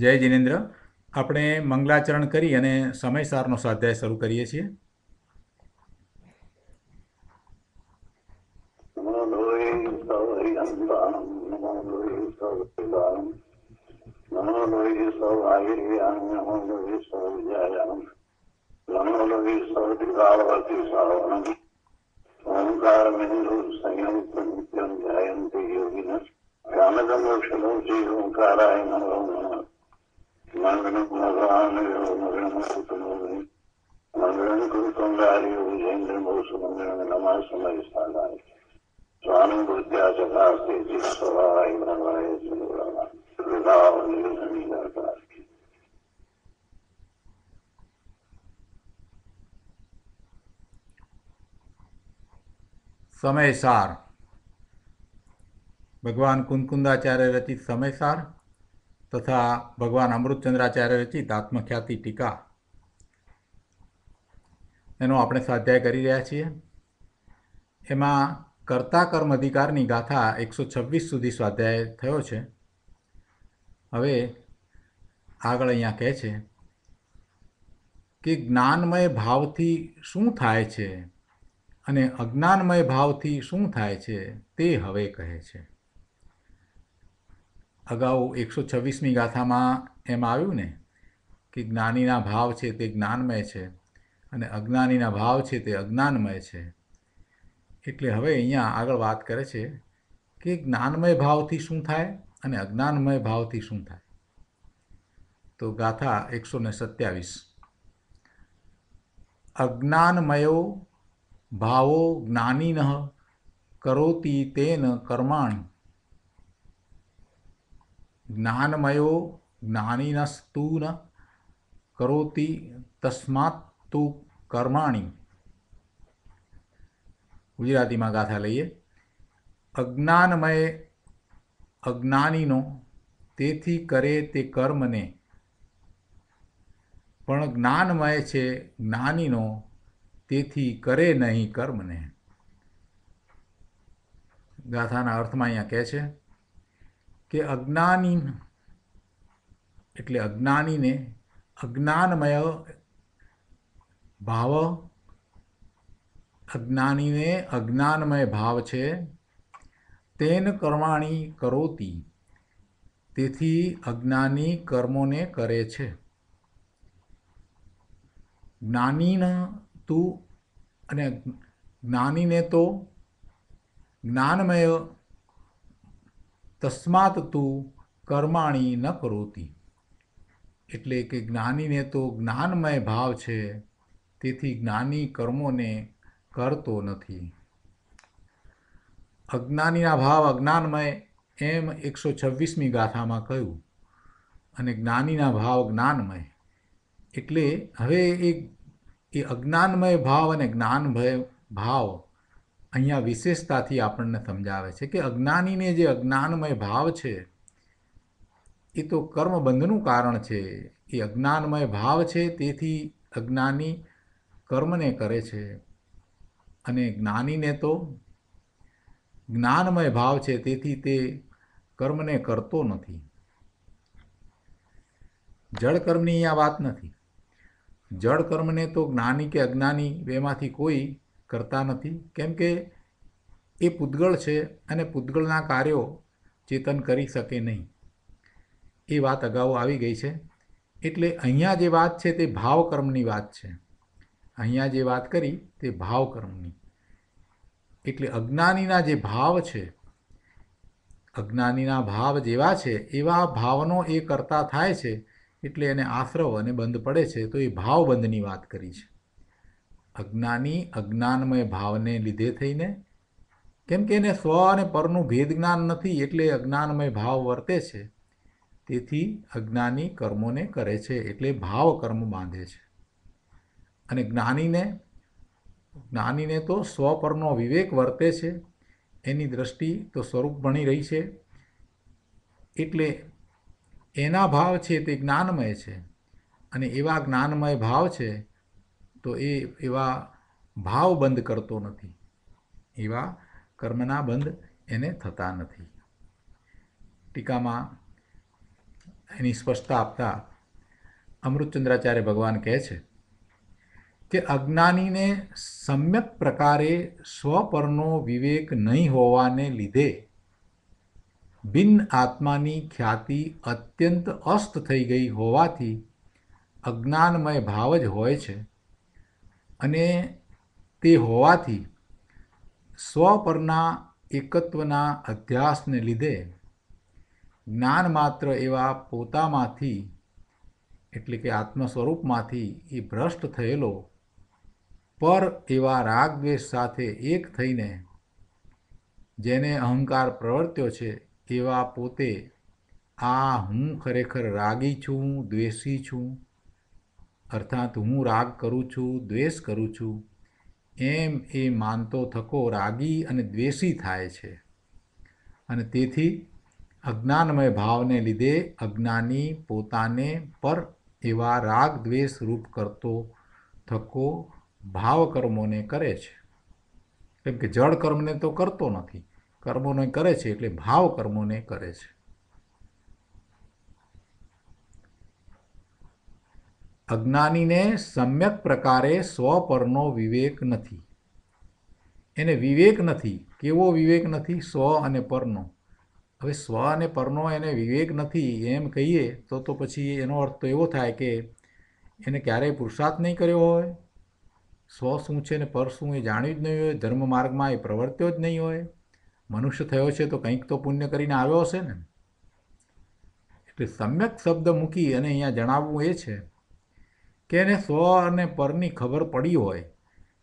જય જિનેન્દ્ર આપણે મંગલાચરણ કરી અને સમયસારનો સ્વાધ્યાય શરૂ કરીએ છીએ ओंकारमेन्दु संयुक्त नित्यं ध्यायन्ति योगिनः ज्ञानदमोषणौ श्रीओङ्काराय नमो नमः మంగళం గురుతుండాలి విజేంద్ర బోసు మంగళం నమాసమై స్థానాన్ని స్వామి బుద్ధ్యా చకాస్తే స్వరాయ భగవాయ శ్రీరామ కృతావని సమీకరణ સમયસાર ભગવાન કુંકુંદાચાર્ય રચિત સમયસાર તથા ભગવાન અમૃતચંદ્રાચાર્ય રચિત આત્મખ્યાતિ ટીકા એનો આપણે સ્વાધ્યાય કરી રહ્યા છીએ એમાં કર્તા કર્મ અધિકારની ગાથા એકસો છવ્વીસ સુધી સ્વાધ્યાય થયો છે હવે આગળ અહીંયા કહે છે કે જ્ઞાનમય ભાવથી શું થાય છે અને અજ્ઞાનમય ભાવથી શું થાય છે તે હવે કહે છે અગાઉ એકસો છવ્વીસમી ગાથામાં એમ આવ્યું ને કે જ્ઞાનીના ભાવ છે તે જ્ઞાનમય છે અને અજ્ઞાનીના ભાવ છે તે અજ્ઞાનમય છે એટલે હવે અહીંયા આગળ વાત કરે છે કે જ્ઞાનમય ભાવથી શું થાય અને અજ્ઞાનમય ભાવથી શું થાય તો ગાથા એકસો ને સત્યાવીસ અજ્ઞાનમયો ભાવો જ્ઞાનીન કરોતી તેન કર્માણ જ્ઞાનમયો જ્ઞાનીનસ્તુ ન કરોતિ તસ્માત તું કર્માણી ગુજરાતીમાં ગાથા લઈએ અજ્ઞાનમય અજ્ઞાનીનો તેથી કરે તે કર્મને પણ જ્ઞાનમય છે જ્ઞાનીનો તેથી કરે નહીં કર્મને ગાથાના અર્થમાં અહીંયા કહે છે કે અજ્ઞાની એટલે અજ્ઞાનીને અજ્ઞાનમય ભાવ અજ્ઞાનીને અજ્ઞાનમય ભાવ છે તેન કર્માણી કરોતી તેથી અજ્ઞાની કર્મોને કરે છે જ્ઞાનીન તું અને જ્ઞાનીને તો જ્ઞાનમય તસ્માત તું કર્માણી ન કરોતી એટલે કે જ્ઞાનીને તો જ્ઞાનમય ભાવ છે તેથી જ્ઞાની કર્મોને કરતો નથી અજ્ઞાનીના ભાવ અજ્ઞાનમય એમ એકસો છવ્વીસમી ગાથામાં કહ્યું અને જ્ઞાનીના ભાવ જ્ઞાનમય એટલે હવે એ એ અજ્ઞાનમય ભાવ અને જ્ઞાનભય ભાવ અહીંયા વિશેષતાથી આપણને સમજાવે છે કે અજ્ઞાનીને જે અજ્ઞાનમય ભાવ છે એ તો કર્મબંધનું કારણ છે એ અજ્ઞાનમય ભાવ છે તેથી અજ્ઞાની કર્મને કરે છે અને જ્ઞાનીને તો જ્ઞાનમય ભાવ છે તેથી તે કર્મને કરતો નથી જળ કર્મની આ વાત નથી જળ કર્મને તો જ્ઞાની કે અજ્ઞાની બેમાંથી કોઈ કરતા નથી કેમ કે એ પૂતગળ છે અને પૂતગળના કાર્યો ચેતન કરી શકે નહીં એ વાત અગાઉ આવી ગઈ છે એટલે અહીંયા જે વાત છે તે ભાવકર્મની વાત છે અહીંયા જે વાત કરી તે ભાવકર્મની એટલે અજ્ઞાનીના જે ભાવ છે અજ્ઞાનીના ભાવ જેવા છે એવા ભાવનો એ કરતા થાય છે એટલે એને આશ્રવ અને બંધ પડે છે તો એ ભાવબંધની વાત કરી છે અજ્ઞાની અજ્ઞાનમય ભાવને લીધે થઈને કેમ કે એને સ્વ અને પરનું ભેદ જ્ઞાન નથી એટલે અજ્ઞાનમય ભાવ વર્તે છે તેથી અજ્ઞાની કર્મોને કરે છે એટલે ભાવ કર્મ બાંધે છે અને જ્ઞાનીને જ્ઞાનીને તો સ્વ પરનો વિવેક વર્તે છે એની દ્રષ્ટિ તો સ્વરૂપ ભણી રહી છે એટલે એના ભાવ છે તે જ્ઞાનમય છે અને એવા જ્ઞાનમય ભાવ છે તો એ એવા ભાવ બંધ કરતો નથી એવા કર્મના બંધ એને થતા નથી ટીકામાં એની સ્પષ્ટતા આપતા અમૃતચંદ્રાચાર્ય ભગવાન કહે છે કે અજ્ઞાનીને સમ્યક પ્રકારે સ્વ વિવેક નહીં હોવાને લીધે બિન આત્માની ખ્યાતિ અત્યંત અસ્ત થઈ ગઈ હોવાથી અજ્ઞાનમય ભાવ જ હોય છે અને તે હોવાથી સ્વ પરના એકત્વના અભ્યાસને લીધે જ્ઞાન માત્ર એવા પોતામાંથી એટલે કે આત્મ સ્વરૂપમાંથી એ ભ્રષ્ટ થયેલો પર એવા રાગદ્વેષ સાથે એક થઈને જેને અહંકાર પ્રવર્ત્યો છે એવા પોતે આ હું ખરેખર રાગી છું દ્વેષી છું અર્થાત હું રાગ કરું છું દ્વેષ કરું છું એમ એ માનતો થકો રાગી અને દ્વેષી થાય છે અને તેથી અજ્ઞાનમય ભાવને લીધે અજ્ઞાની પોતાને પર એવા રાગ દ્વેષ રૂપ કરતો થકો ભાવકર્મોને કરે છે કેમ કે જળ કર્મને તો કરતો નથી કર્મોને કરે છે એટલે ભાવ કર્મોને કરે છે અજ્ઞાનીને સમ્યક પ્રકારે સ્વ પરનો વિવેક નથી એને વિવેક નથી કેવો વિવેક નથી સ્વ અને પરનો હવે સ્વ અને પરનો એને વિવેક નથી એમ કહીએ તો તો પછી એનો અર્થ તો એવો થાય કે એને ક્યારેય પુરુષાર્થ નહીં કર્યો હોય સ્વ શું છે ને પર શું એ જાણ્યું જ નહીં હોય ધર્મ માર્ગમાં એ પ્રવર્ત્યો જ નહીં હોય મનુષ્ય થયો છે તો કંઈક તો પુણ્ય કરીને આવ્યો હશે ને એટલે સમ્યક શબ્દ મૂકી અને અહીંયા જણાવવું એ છે કે એને સ્વ અને પરની ખબર પડી હોય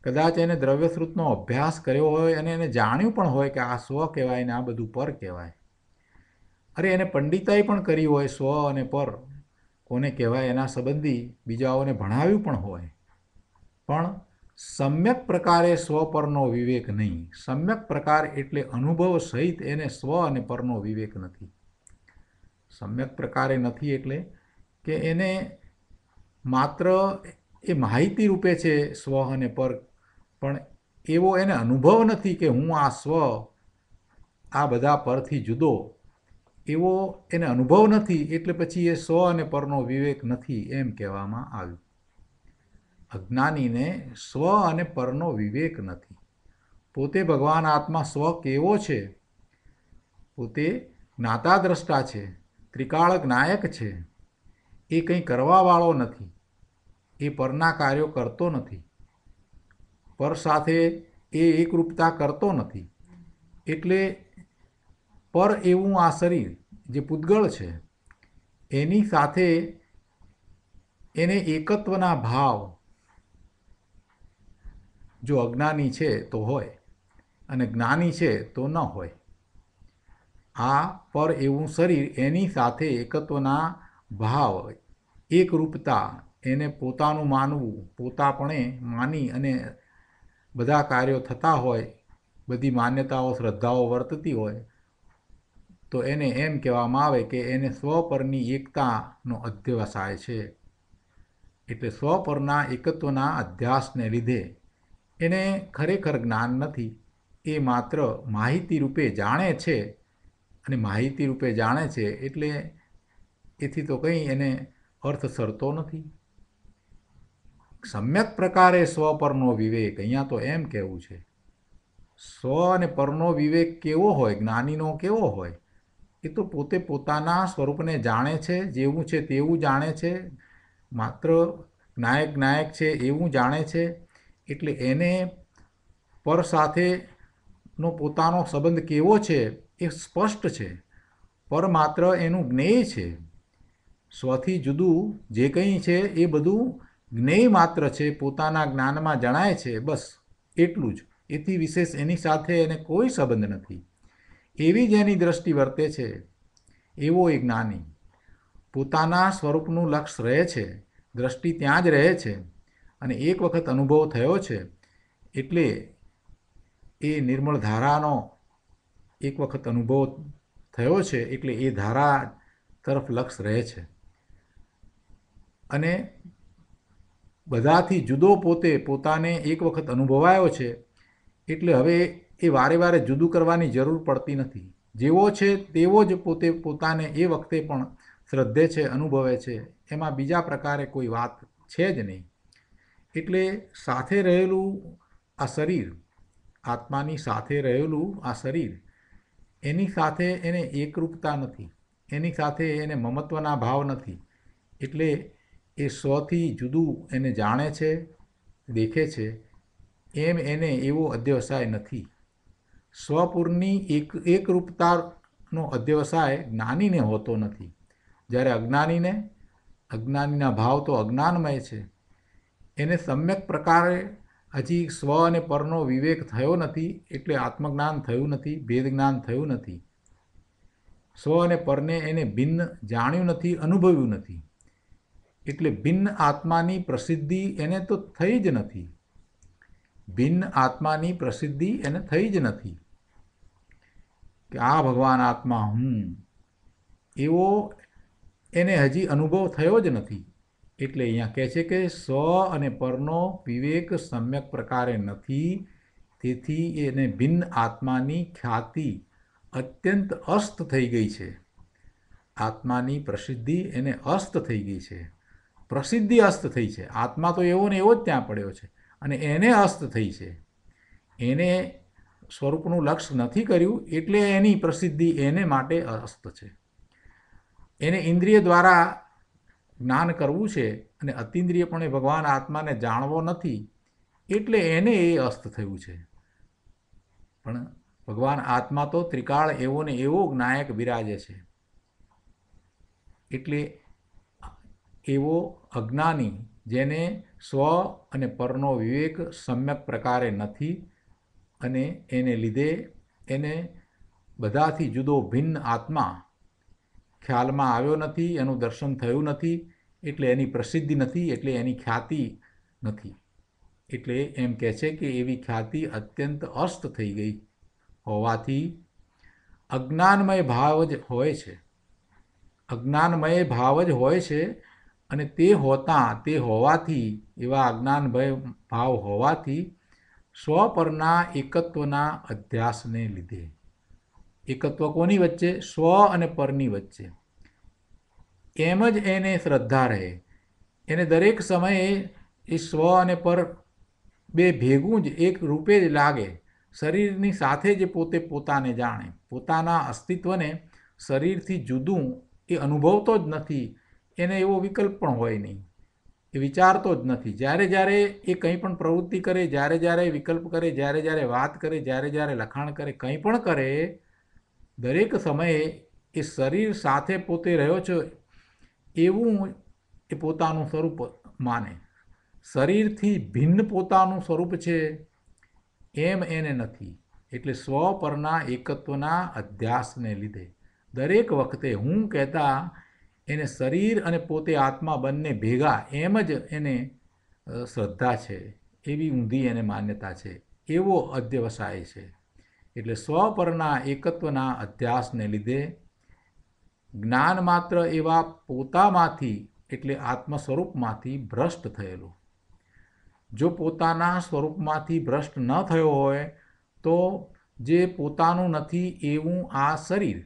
કદાચ એને દ્રવ્યશ્રુતનો અભ્યાસ કર્યો હોય અને એને જાણ્યું પણ હોય કે આ સ્વ કહેવાય ને આ બધું પર કહેવાય અરે એને પંડિતાઈ પણ કરી હોય સ્વ અને પર કોને કહેવાય એના સંબંધી બીજાઓને ભણાવ્યું પણ હોય પણ સમ્યક પ્રકારે સ્વ પરનો વિવેક નહીં સમ્યક પ્રકાર એટલે અનુભવ સહિત એને સ્વ અને પરનો વિવેક નથી સમ્યક પ્રકારે નથી એટલે કે એને માત્ર એ માહિતી રૂપે છે સ્વ અને પર પણ એવો એને અનુભવ નથી કે હું આ સ્વ આ બધા પરથી જુદો એવો એને અનુભવ નથી એટલે પછી એ સ્વ અને પરનો વિવેક નથી એમ કહેવામાં આવ્યું અજ્ઞાનીને સ્વ અને પરનો વિવેક નથી પોતે ભગવાન આત્મા સ્વ કેવો છે પોતે જ્ઞાતા દ્રષ્ટા છે ત્રિકાળક નાયક છે એ કંઈ કરવાવાળો નથી એ પરના કાર્યો કરતો નથી પર સાથે એ એકરૂપતા કરતો નથી એટલે પર એવું આ શરીર જે પૂતગળ છે એની સાથે એને એકત્વના ભાવ જો અજ્ઞાની છે તો હોય અને જ્ઞાની છે તો ન હોય આ પર એવું શરીર એની સાથે એકત્વના ભાવ એકરૂપતા એને પોતાનું માનવું પોતાપણે માની અને બધા કાર્યો થતા હોય બધી માન્યતાઓ શ્રદ્ધાઓ વર્તતી હોય તો એને એમ કહેવામાં આવે કે એને સ્વ પરની એકતાનો અધ્યવસાય છે એટલે સ્વ પરના એકત્વના અધ્યાસને લીધે એને ખરેખર જ્ઞાન નથી એ માત્ર માહિતી રૂપે જાણે છે અને માહિતી રૂપે જાણે છે એટલે એથી તો કંઈ એને અર્થ સરતો નથી સમ્યક પ્રકારે સ્વ પરનો વિવેક અહીંયા તો એમ કહેવું છે સ્વ અને પરનો વિવેક કેવો હોય જ્ઞાનીનો કેવો હોય એ તો પોતે પોતાના સ્વરૂપને જાણે છે જેવું છે તેવું જાણે છે માત્ર નાયક નાયક છે એવું જાણે છે એટલે એને પર સાથેનો પોતાનો સંબંધ કેવો છે એ સ્પષ્ટ છે પર માત્ર એનું જ્ઞેય છે સ્વથી જુદું જે કંઈ છે એ બધું જ્ઞેય માત્ર છે પોતાના જ્ઞાનમાં જણાય છે બસ એટલું જ એથી વિશેષ એની સાથે એને કોઈ સંબંધ નથી એવી જ એની દ્રષ્ટિ વર્તે છે એવો એ જ્ઞાની પોતાના સ્વરૂપનું લક્ષ રહે છે દ્રષ્ટિ ત્યાં જ રહે છે અને એક વખત અનુભવ થયો છે એટલે એ નિર્મળ ધારાનો એક વખત અનુભવ થયો છે એટલે એ ધારા તરફ લક્ષ રહે છે અને બધાથી જુદો પોતે પોતાને એક વખત અનુભવાયો છે એટલે હવે એ વારે વારે જુદું કરવાની જરૂર પડતી નથી જેવો છે તેવો જ પોતે પોતાને એ વખતે પણ શ્રદ્ધે છે અનુભવે છે એમાં બીજા પ્રકારે કોઈ વાત છે જ નહીં એટલે સાથે રહેલું આ શરીર આત્માની સાથે રહેલું આ શરીર એની સાથે એને એકરૂપતા નથી એની સાથે એને મમત્વના ભાવ નથી એટલે એ સ્વથી જુદું એને જાણે છે દેખે છે એમ એને એવો અધ્યવસાય નથી સ્વપુરની એક એકરૂપતાનો અધ્યવસાય જ્ઞાનીને હોતો નથી જ્યારે અજ્ઞાનીને અજ્ઞાનીના ભાવ તો અજ્ઞાનમય છે એને સમ્યક પ્રકારે હજી સ્વ અને પરનો વિવેક થયો નથી એટલે આત્મજ્ઞાન થયું નથી ભેદજ્ઞાન થયું નથી સ્વ અને પરને એને ભિન્ન જાણ્યું નથી અનુભવ્યું નથી એટલે ભિન્ન આત્માની પ્રસિદ્ધિ એને તો થઈ જ નથી ભિન્ન આત્માની પ્રસિદ્ધિ એને થઈ જ નથી કે આ ભગવાન આત્મા હું એવો એને હજી અનુભવ થયો જ નથી એટલે અહીંયા કહે છે કે સ્વ અને પરનો વિવેક સમ્યક પ્રકારે નથી તેથી એને ભિન્ન આત્માની ખ્યાતિ અત્યંત અસ્ત થઈ ગઈ છે આત્માની પ્રસિદ્ધિ એને અસ્ત થઈ ગઈ છે પ્રસિદ્ધિ અસ્ત થઈ છે આત્મા તો એવો ને એવો જ ત્યાં પડ્યો છે અને એને અસ્ત થઈ છે એને સ્વરૂપનું લક્ષ્ય નથી કર્યું એટલે એની પ્રસિદ્ધિ એને માટે અસ્ત છે એને ઇન્દ્રિય દ્વારા જ્ઞાન કરવું છે અને અતિન્દ્રિયપણે ભગવાન આત્માને જાણવો નથી એટલે એને એ અસ્ત થયું છે પણ ભગવાન આત્મા તો ત્રિકાળ એવો ને એવો જ્ઞાયક બિરાજે છે એટલે એવો અજ્ઞાની જેને સ્વ અને પરનો વિવેક સમ્યક પ્રકારે નથી અને એને લીધે એને બધાથી જુદો ભિન્ન આત્મા ખ્યાલમાં આવ્યો નથી એનું દર્શન થયું નથી એટલે એની પ્રસિદ્ધિ નથી એટલે એની ખ્યાતિ નથી એટલે એમ કહે છે કે એવી ખ્યાતિ અત્યંત અસ્ત થઈ ગઈ હોવાથી અજ્ઞાનમય ભાવ જ હોય છે અજ્ઞાનમય ભાવ જ હોય છે અને તે હોતા તે હોવાથી એવા અજ્ઞાન ભય ભાવ હોવાથી સ્વ પરના એકત્વના અધ્યાસને લીધે એકત્વ કોની વચ્ચે સ્વ અને પરની વચ્ચે એમ જ એને શ્રદ્ધા રહે એને દરેક સમયે એ સ્વ અને પર બે ભેગું જ એક રૂપે જ લાગે શરીરની સાથે જ પોતે પોતાને જાણે પોતાના અસ્તિત્વને શરીરથી જુદું એ અનુભવતો જ નથી એને એવો વિકલ્પ પણ હોય નહીં એ વિચારતો જ નથી જ્યારે જ્યારે એ કંઈ પણ પ્રવૃત્તિ કરે જ્યારે જ્યારે વિકલ્પ કરે જ્યારે જ્યારે વાત કરે જ્યારે જ્યારે લખાણ કરે કંઈ પણ કરે દરેક સમયે એ શરીર સાથે પોતે રહ્યો છે એવું એ પોતાનું સ્વરૂપ માને શરીરથી ભિન્ન પોતાનું સ્વરૂપ છે એમ એને નથી એટલે સ્વ પરના એકત્વના અધ્યાસને લીધે દરેક વખતે હું કહેતા એને શરીર અને પોતે આત્મા બંને ભેગા એમ જ એને શ્રદ્ધા છે એવી ઊંધી એને માન્યતા છે એવો અધ્યવસાય છે એટલે સ્વપરના એકત્વના અધ્યાસને લીધે જ્ઞાન માત્ર એવા પોતામાંથી એટલે આત્મ સ્વરૂપમાંથી ભ્રષ્ટ થયેલું જો પોતાના સ્વરૂપમાંથી ભ્રષ્ટ ન થયો હોય તો જે પોતાનું નથી એવું આ શરીર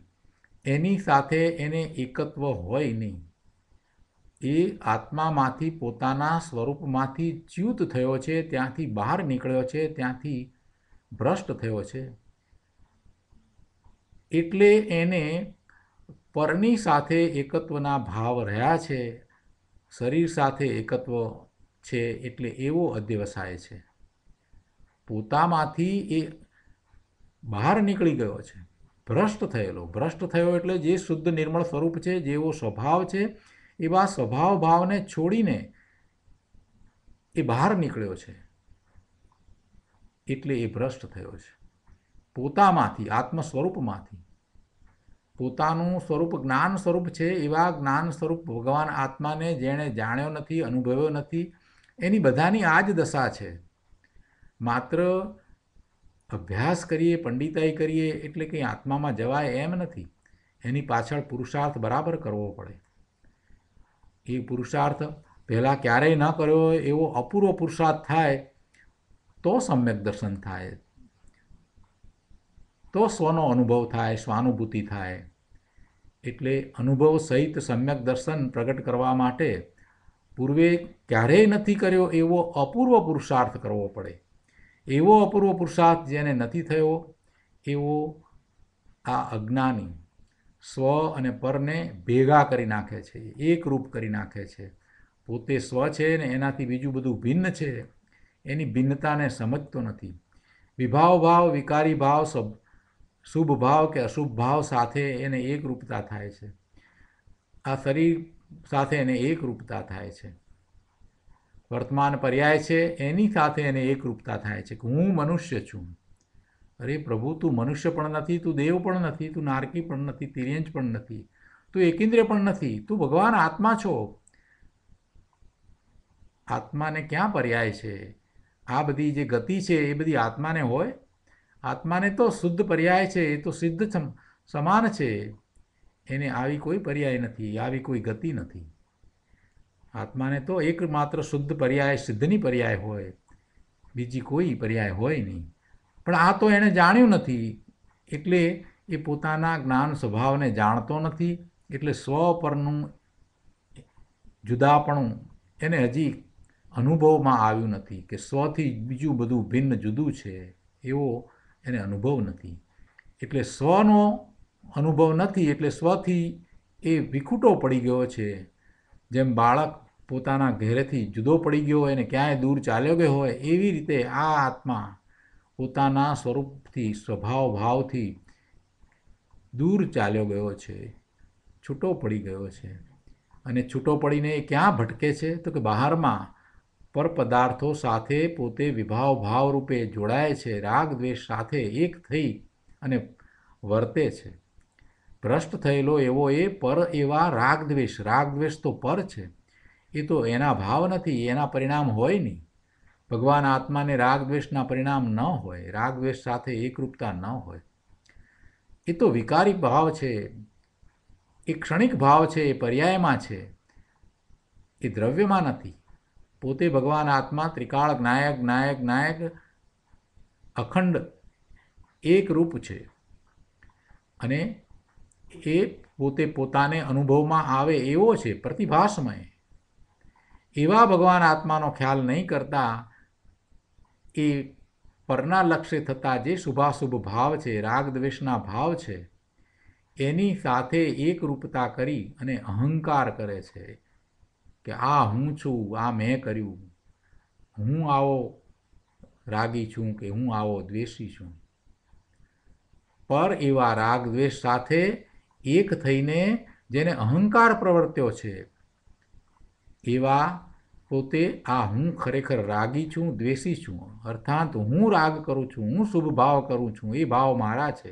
એની સાથે એને એકત્વ હોય નહીં એ આત્મામાંથી પોતાના સ્વરૂપમાંથી ચ્યુત થયો છે ત્યાંથી બહાર નીકળ્યો છે ત્યાંથી ભ્રષ્ટ થયો છે એટલે એને પરની સાથે એકત્વના ભાવ રહ્યા છે શરીર સાથે એકત્વ છે એટલે એવો અધ્યવસાય છે પોતામાંથી એ બહાર નીકળી ગયો છે ભ્રષ્ટ થયેલો ભ્રષ્ટ થયો એટલે જે શુદ્ધ નિર્મળ સ્વરૂપ છે જેવો સ્વભાવ છે એવા સ્વભાવ ભાવને છોડીને એ બહાર નીકળ્યો છે એટલે એ ભ્રષ્ટ થયો છે પોતામાંથી આત્મ સ્વરૂપમાંથી પોતાનું સ્વરૂપ જ્ઞાન સ્વરૂપ છે એવા જ્ઞાન સ્વરૂપ ભગવાન આત્માને જેણે જાણ્યો નથી અનુભવ્યો નથી એની બધાની આ જ દશા છે માત્ર અભ્યાસ કરીએ પંડિતાઈ કરીએ એટલે કંઈ આત્મામાં જવાય એમ નથી એની પાછળ પુરુષાર્થ બરાબર કરવો પડે એ પુરુષાર્થ પહેલાં ક્યારેય ન કર્યો હોય એવો અપૂર્વ પુરુષાર્થ થાય તો સમ્યક દર્શન થાય તો સ્વનો અનુભવ થાય સ્વાનુભૂતિ થાય એટલે અનુભવ સહિત સમ્યક દર્શન પ્રગટ કરવા માટે પૂર્વે ક્યારેય નથી કર્યો એવો અપૂર્વ પુરુષાર્થ કરવો પડે એવો અપૂર્વ પુરુષાર્થ જેને નથી થયો એવો આ અજ્ઞાની સ્વ અને પરને ભેગા કરી નાખે છે એકરૂપ કરી નાખે છે પોતે સ્વ છે ને એનાથી બીજું બધું ભિન્ન છે એની ભિન્નતાને સમજતો નથી વિભાવ ભાવ વિકારી ભાવ શુભ ભાવ કે અશુભ ભાવ સાથે એને એકરૂપતા થાય છે આ શરીર સાથે એને એકરૂપતા થાય છે વર્તમાન પર્યાય છે એની સાથે એને એકરૂપતા થાય છે કે હું મનુષ્ય છું અરે પ્રભુ તું મનુષ્ય પણ નથી તું દેવ પણ નથી તું નારકી પણ નથી તિર્યંજ પણ નથી તું એકેન્દ્રિય પણ નથી તું ભગવાન આત્મા છો આત્માને ક્યાં પર્યાય છે આ બધી જે ગતિ છે એ બધી આત્માને હોય આત્માને તો શુદ્ધ પર્યાય છે એ તો સિદ્ધ સમાન છે એને આવી કોઈ પર્યાય નથી આવી કોઈ ગતિ નથી આત્માને તો એકમાત્ર શુદ્ધ પર્યાય સિદ્ધની પર્યાય હોય બીજી કોઈ પર્યાય હોય નહીં પણ આ તો એણે જાણ્યું નથી એટલે એ પોતાના જ્ઞાન સ્વભાવને જાણતો નથી એટલે સ્વ પરનું જુદાપણું એને હજી અનુભવમાં આવ્યું નથી કે સ્વથી બીજું બધું ભિન્ન જુદું છે એવો એને અનુભવ નથી એટલે સ્વનો અનુભવ નથી એટલે સ્વથી એ વિખૂટો પડી ગયો છે જેમ બાળક પોતાના ઘેરેથી જુદો પડી ગયો હોય ને ક્યાંય દૂર ચાલ્યો ગયો હોય એવી રીતે આ આત્મા પોતાના સ્વરૂપથી સ્વભાવ ભાવથી દૂર ચાલ્યો ગયો છે છૂટો પડી ગયો છે અને છૂટો પડીને એ ક્યાં ભટકે છે તો કે બહારમાં પર પદાર્થો સાથે પોતે વિભાવ ભાવ રૂપે જોડાય છે રાગ દ્વેષ સાથે એક થઈ અને વર્તે છે ભ્રષ્ટ થયેલો એવો એ પર એવા રાગ દ્વેષ રાગ દ્વેષ તો પર છે એ તો એના ભાવ નથી એના પરિણામ હોય નહીં ભગવાન આત્માને રાગ દ્વેષના પરિણામ ન હોય રાગ દ્વેષ સાથે એકરૂપતા ન હોય એ તો વિકારી ભાવ છે એ ક્ષણિક ભાવ છે એ પર્યાયમાં છે એ દ્રવ્યમાં નથી પોતે ભગવાન આત્મા ત્રિકાળ નાયક નાયક નાયક અખંડ એકરૂપ છે અને એ પોતે પોતાને અનુભવમાં આવે એવો છે પ્રતિભાસમય એવા ભગવાન આત્માનો ખ્યાલ નહીં કરતા એ પરના લક્ષ્ય થતા જે શુભાશુભ ભાવ છે રાગ દ્વેષના ભાવ છે એની સાથે એકરૂપતા કરી અને અહંકાર કરે છે કે આ હું છું આ મેં કર્યું હું આવો રાગી છું કે હું આવો દ્વેષી છું પર એવા રાગ દ્વેષ સાથે એક થઈને જેને અહંકાર પ્રવર્ત્યો છે એવા પોતે આ હું ખરેખર રાગી છું દ્વેષી છું અર્થાત હું રાગ કરું છું હું શુભ ભાવ કરું છું એ ભાવ મારા છે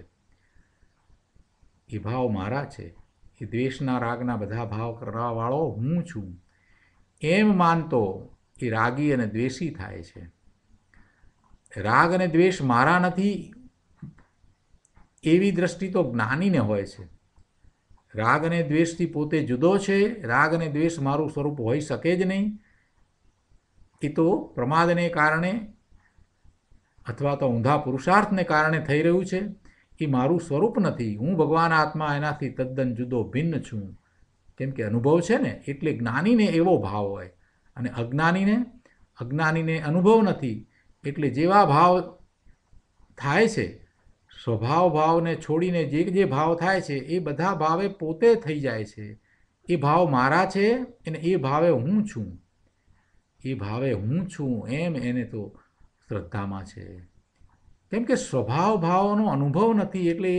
એ ભાવ મારા છે એ દ્વેષના રાગના બધા ભાવ કરવાવાળો હું છું એમ માનતો એ રાગી અને દ્વેષી થાય છે રાગ અને દ્વેષ મારા નથી એવી દ્રષ્ટિ તો જ્ઞાનીને હોય છે રાગ અને દ્વેષથી પોતે જુદો છે રાગ અને દ્વેષ મારું સ્વરૂપ હોઈ શકે જ નહીં એ તો પ્રમાદને કારણે અથવા તો ઊંધા પુરુષાર્થને કારણે થઈ રહ્યું છે એ મારું સ્વરૂપ નથી હું ભગવાન આત્મા એનાથી તદ્દન જુદો ભિન્ન છું કેમ કે અનુભવ છે ને એટલે જ્ઞાનીને એવો ભાવ હોય અને અજ્ઞાનીને અજ્ઞાનીને અનુભવ નથી એટલે જેવા ભાવ થાય છે સ્વભાવ ભાવને છોડીને જે જે ભાવ થાય છે એ બધા ભાવે પોતે થઈ જાય છે એ ભાવ મારા છે અને એ ભાવે હું છું એ ભાવે હું છું એમ એને તો શ્રદ્ધામાં છે કેમ કે સ્વભાવ ભાવનો અનુભવ નથી એટલે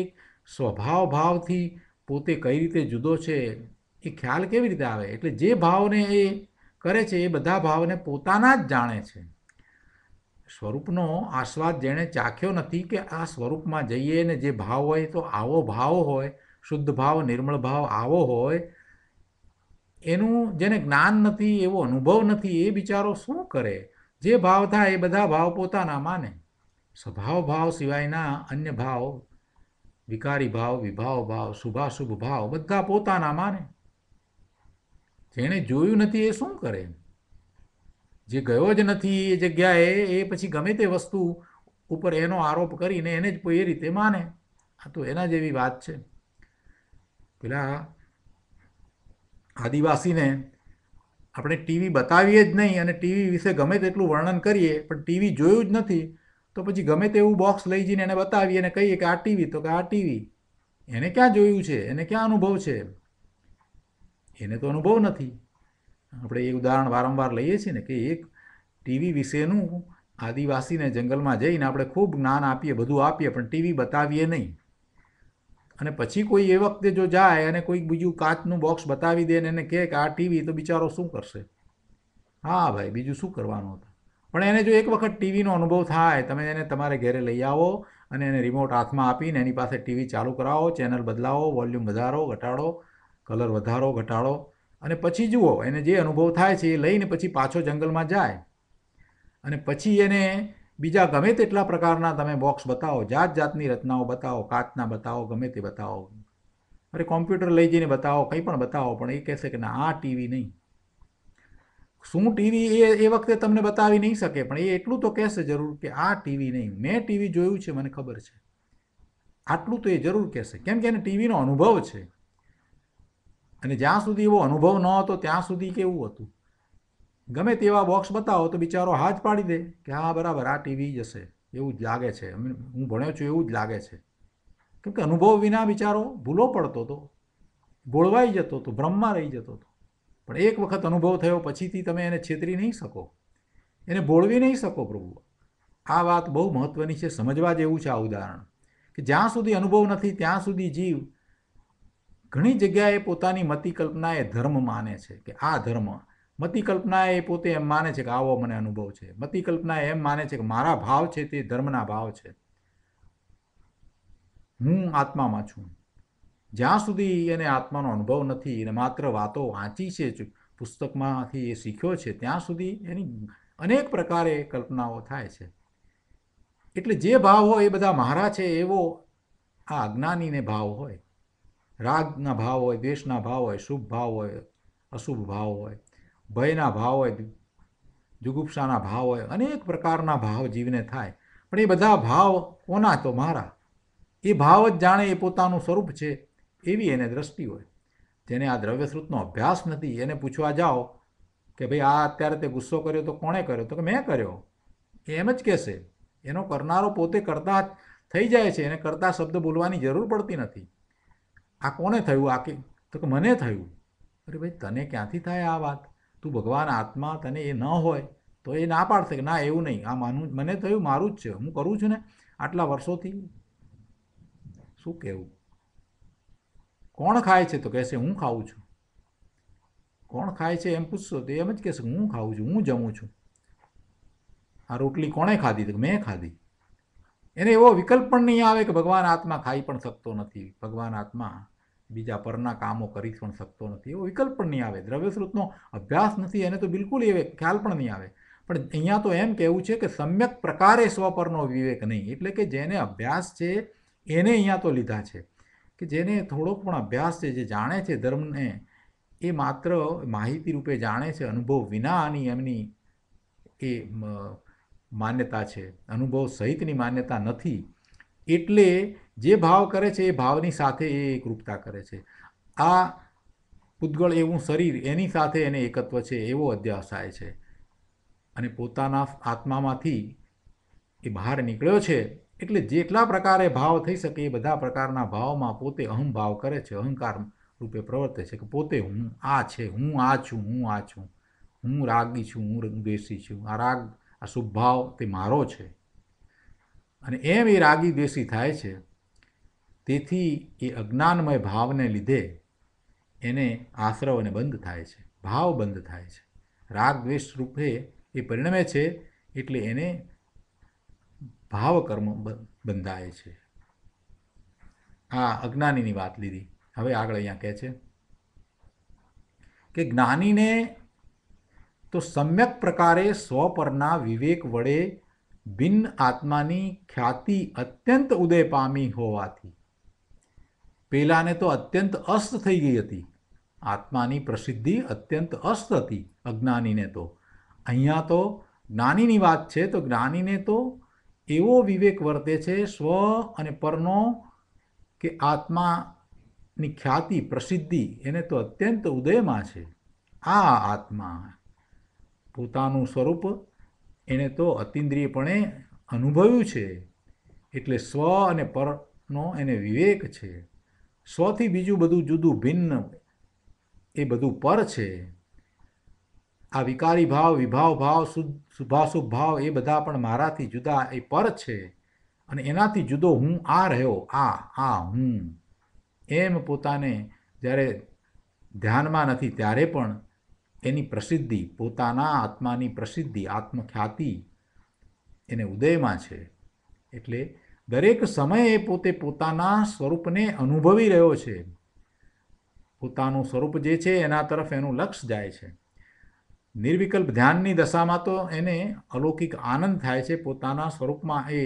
સ્વભાવ ભાવથી પોતે કઈ રીતે જુદો છે એ ખ્યાલ કેવી રીતે આવે એટલે જે ભાવને એ કરે છે એ બધા ભાવને પોતાના જ જાણે છે સ્વરૂપનો આસ્વાદ જેણે ચાખ્યો નથી કે આ સ્વરૂપમાં જઈએ ને જે ભાવ હોય તો આવો ભાવ હોય શુદ્ધ ભાવ નિર્મળ ભાવ આવો હોય એનું જેને જ્ઞાન નથી એવો અનુભવ નથી એ બિચારો શું કરે જે ભાવ થાય એ બધા ભાવ પોતાના માને સ્વભાવ ભાવ સિવાયના અન્ય ભાવ વિકારી ભાવ વિભાવ ભાવ શુભાશુભ ભાવ બધા પોતાના માને જેણે જોયું નથી એ શું કરે એમ જે ગયો જ નથી એ જગ્યાએ એ પછી ગમે તે વસ્તુ ઉપર એનો આરોપ કરીને એને જ કોઈ એ રીતે માને આ તો એના જેવી વાત છે પેલા આદિવાસીને આપણે ટીવી બતાવીએ જ નહીં અને ટીવી વિશે ગમે તેટલું વર્ણન કરીએ પણ ટીવી જોયું જ નથી તો પછી ગમે તેવું બોક્સ લઈ જઈને એને બતાવીએ અને કહીએ કે આ ટીવી તો કે આ ટીવી એને ક્યાં જોયું છે એને ક્યાં અનુભવ છે એને તો અનુભવ નથી આપણે એ ઉદાહરણ વારંવાર લઈએ છીએ ને કે એક ટીવી વિશેનું આદિવાસીને જંગલમાં જઈને આપણે ખૂબ જ્ઞાન આપીએ બધું આપીએ પણ ટીવી બતાવીએ નહીં અને પછી કોઈ એ વખતે જો જાય અને કોઈક બીજું કાચનું બોક્સ બતાવી દે ને એને કહે કે આ ટીવી તો બિચારો શું કરશે હા ભાઈ બીજું શું કરવાનું હતું પણ એને જો એક વખત ટીવીનો અનુભવ થાય તમે એને તમારે ઘરે લઈ આવો અને એને રિમોટ હાથમાં આપીને એની પાસે ટીવી ચાલુ કરાવો ચેનલ બદલાવો વોલ્યુમ વધારો ઘટાડો કલર વધારો ઘટાડો અને પછી જુઓ એને જે અનુભવ થાય છે એ લઈને પછી પાછો જંગલમાં જાય અને પછી એને બીજા ગમે તેટલા પ્રકારના તમે બોક્સ બતાવો જાત જાતની રચનાઓ બતાવો કાચના બતાવો ગમે તે બતાવો અરે કોમ્પ્યુટર લઈ જઈને બતાવો કંઈ પણ બતાવો પણ એ કહેશે કે ના આ ટીવી નહીં શું ટીવી એ એ વખતે તમને બતાવી નહીં શકે પણ એ એટલું તો કહેશે જરૂર કે આ ટીવી નહીં મેં ટીવી જોયું છે મને ખબર છે આટલું તો એ જરૂર કહેશે કેમ કે એને ટીવીનો અનુભવ છે અને જ્યાં સુધી એવો અનુભવ ન હતો ત્યાં સુધી કેવું હતું ગમે તેવા બોક્સ બતાવો તો બિચારો હાથ પાડી દે કે હા બરાબર આ ટીવી જશે એવું જ લાગે છે હું ભણ્યો છું એવું જ લાગે છે કેમ કે અનુભવ વિના બિચારો ભૂલો પડતો હતો ભોળવાઈ જતો હતો ભ્રમમાં રહી જતો હતો પણ એક વખત અનુભવ થયો પછીથી તમે એને છેતરી નહીં શકો એને ભોળવી નહીં શકો પ્રભુ આ વાત બહુ મહત્ત્વની છે સમજવા જેવું છે આ ઉદાહરણ કે જ્યાં સુધી અનુભવ નથી ત્યાં સુધી જીવ ઘણી જગ્યાએ પોતાની મતિ કલ્પના એ ધર્મ માને છે કે આ ધર્મ મતિ કલ્પના એ પોતે એમ માને છે કે આવો મને અનુભવ છે મતિકલ્પના એમ માને છે કે મારા ભાવ છે તે ધર્મના ભાવ છે હું આત્મામાં છું જ્યાં સુધી એને આત્માનો અનુભવ નથી અને માત્ર વાતો વાંચી છે પુસ્તકમાંથી એ શીખ્યો છે ત્યાં સુધી એની અનેક પ્રકારે કલ્પનાઓ થાય છે એટલે જે ભાવ હોય એ બધા મારા છે એવો આ અજ્ઞાનીને ભાવ હોય રાગના ભાવ હોય દ્વેષના ભાવ હોય શુભ ભાવ હોય અશુભ ભાવ હોય ભયના ભાવ હોય જુગુપ્સાના ભાવ હોય અનેક પ્રકારના ભાવ જીવને થાય પણ એ બધા ભાવ કોના તો મારા એ ભાવ જ જાણે એ પોતાનું સ્વરૂપ છે એવી એને દ્રષ્ટિ હોય જેને આ દ્રવ્યશ્રુતનો અભ્યાસ નથી એને પૂછવા જાઓ કે ભાઈ આ અત્યારે તે ગુસ્સો કર્યો તો કોણે કર્યો તો કે મેં કર્યો એમ જ કહેશે એનો કરનારો પોતે કરતા થઈ જાય છે એને કરતા શબ્દ બોલવાની જરૂર પડતી નથી આ કોને થયું આ કે તો કે મને થયું અરે ભાઈ તને ક્યાંથી થાય આ વાત તું ભગવાન આત્મા તને એ ન હોય તો એ ના પાડશે કે ના એવું નહીં આ માનું મને થયું મારું જ છે હું કરું છું ને આટલા વર્ષોથી શું કહેવું કોણ ખાય છે તો કહેશે હું ખાઉં છું કોણ ખાય છે એમ પૂછશો તો એમ જ કહેશે હું ખાઉં છું હું જમું છું આ રોટલી કોણે ખાધી તો મેં ખાધી એને એવો વિકલ્પ પણ નહીં આવે કે ભગવાન આત્મા ખાઈ પણ શકતો નથી ભગવાન આત્મા બીજા પરના કામો કરી પણ શકતો નથી એવો વિકલ્પ પણ નહીં આવે દ્રવ્યસ્ત્રોતનો અભ્યાસ નથી એને તો બિલકુલ એ ખ્યાલ પણ નહીં આવે પણ અહીંયા તો એમ કહેવું છે કે સમ્યક પ્રકારે સ્વપરનો વિવેક નહીં એટલે કે જેને અભ્યાસ છે એને અહીંયા તો લીધા છે કે જેને થોડોક પણ અભ્યાસ છે જે જાણે છે ધર્મને એ માત્ર માહિતી રૂપે જાણે છે અનુભવ વિના આની એમની એ માન્યતા છે અનુભવ સહિતની માન્યતા નથી એટલે જે ભાવ કરે છે એ ભાવની સાથે એ એકરૂપતા કરે છે આ પૂતગળ એવું શરીર એની સાથે એને એકત્વ છે એવો અધ્યાસાય છે અને પોતાના આત્મામાંથી એ બહાર નીકળ્યો છે એટલે જેટલા પ્રકારે ભાવ થઈ શકે એ બધા પ્રકારના ભાવમાં પોતે અહંભાવ કરે છે અહંકાર રૂપે પ્રવર્તે છે કે પોતે હું આ છે હું આ છું હું આ છું હું રાગી છું હું દ્વેષી છું આ રાગ આ શુભભાવ તે મારો છે અને એમ એ રાગી દ્વેષી થાય છે તેથી એ અજ્ઞાનમય ભાવને લીધે એને આશ્રવ અને બંધ થાય છે ભાવ બંધ થાય છે રાગ દ્વેષ રૂપે એ પરિણમે છે એટલે એને ભાવકર્મ બંધાય છે આ અજ્ઞાનીની વાત લીધી હવે આગળ અહીંયા કહે છે કે જ્ઞાનીને તો સમ્યક પ્રકારે સ્વ પરના વિવેક વડે ભિન્ન આત્માની ખ્યાતિ અત્યંત ઉદય પામી હોવાથી પહેલાંને તો અત્યંત અસ્ત થઈ ગઈ હતી આત્માની પ્રસિદ્ધિ અત્યંત અસ્ત હતી અજ્ઞાનીને તો અહીંયા તો જ્ઞાનીની વાત છે તો જ્ઞાનીને તો એવો વિવેક વર્તે છે સ્વ અને પરનો કે આત્માની ખ્યાતિ પ્રસિદ્ધિ એને તો અત્યંત ઉદયમાં છે આ આત્મા પોતાનું સ્વરૂપ એને તો અતિન્દ્રિયપણે અનુભવ્યું છે એટલે સ્વ અને પરનો એને વિવેક છે સ્વથી બીજું બધું જુદું ભિન્ન એ બધું પર છે આ વિકારી ભાવ વિભાવ ભાવ શુભાશુભ ભાવ એ બધા પણ મારાથી જુદા એ પર છે અને એનાથી જુદો હું આ રહ્યો આ આ હું એમ પોતાને જ્યારે ધ્યાનમાં નથી ત્યારે પણ એની પ્રસિદ્ધિ પોતાના આત્માની પ્રસિદ્ધિ આત્મખ્યાતિ એને ઉદયમાં છે એટલે દરેક સમયે પોતે પોતાના સ્વરૂપને અનુભવી રહ્યો છે પોતાનું સ્વરૂપ જે છે એના તરફ એનું લક્ષ જાય છે નિર્વિકલ્પ ધ્યાનની દશામાં તો એને અલૌકિક આનંદ થાય છે પોતાના સ્વરૂપમાં એ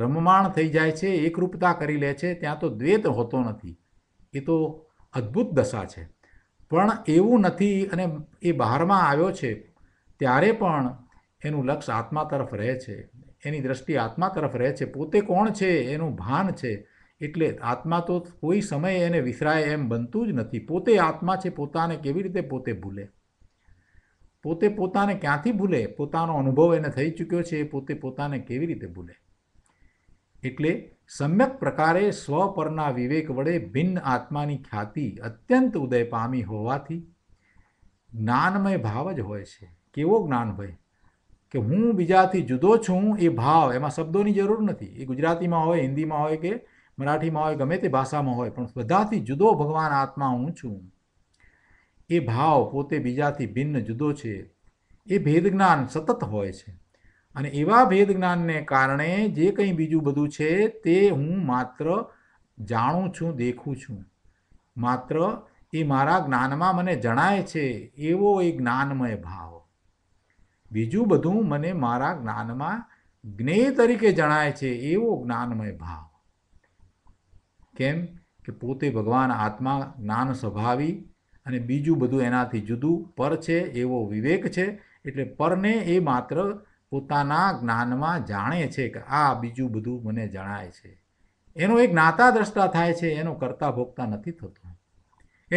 રમમાણ થઈ જાય છે એકરૂપતા કરી લે છે ત્યાં તો દ્વેત હોતો નથી એ તો અદ્ભુત દશા છે પણ એવું નથી અને એ બહારમાં આવ્યો છે ત્યારે પણ એનું લક્ષ આત્મા તરફ રહે છે એની દ્રષ્ટિ આત્મા તરફ રહે છે પોતે કોણ છે એનું ભાન છે એટલે આત્મા તો કોઈ સમયે એને વિસરાય એમ બનતું જ નથી પોતે આત્મા છે પોતાને કેવી રીતે પોતે ભૂલે પોતે પોતાને ક્યાંથી ભૂલે પોતાનો અનુભવ એને થઈ ચૂક્યો છે એ પોતે પોતાને કેવી રીતે ભૂલે એટલે સમ્યક પ્રકારે સ્વ પરના વિવેક વડે ભિન્ન આત્માની ખ્યાતિ અત્યંત ઉદય પામી હોવાથી જ્ઞાનમય ભાવ જ હોય છે કેવો જ્ઞાન હોય કે હું બીજાથી જુદો છું એ ભાવ એમાં શબ્દોની જરૂર નથી એ ગુજરાતીમાં હોય હિન્દીમાં હોય કે મરાઠીમાં હોય ગમે તે ભાષામાં હોય પણ બધાથી જુદો ભગવાન આત્મા હું છું એ ભાવ પોતે બીજાથી ભિન્ન જુદો છે એ ભેદ જ્ઞાન સતત હોય છે અને એવા ભેદ જ્ઞાનને કારણે જે કંઈ બીજું બધું છે તે હું માત્ર જાણું છું દેખું છું માત્ર એ મારા જ્ઞાનમાં મને જણાય છે એવો એ જ્ઞાનમય ભાવ બીજું બધું મને મારા જ્ઞાનમાં જ્ઞેય તરીકે જણાય છે એવો જ્ઞાનમય ભાવ કેમ કે પોતે ભગવાન આત્મા જ્ઞાન સ્વભાવી અને બીજું બધું એનાથી જુદું પર છે એવો વિવેક છે એટલે પરને એ માત્ર પોતાના જ્ઞાનમાં જાણે છે કે આ બીજું બધું મને જણાય છે એનો એક નાતા દ્રષ્ટા થાય છે એનો કરતા ભોગતા નથી થતો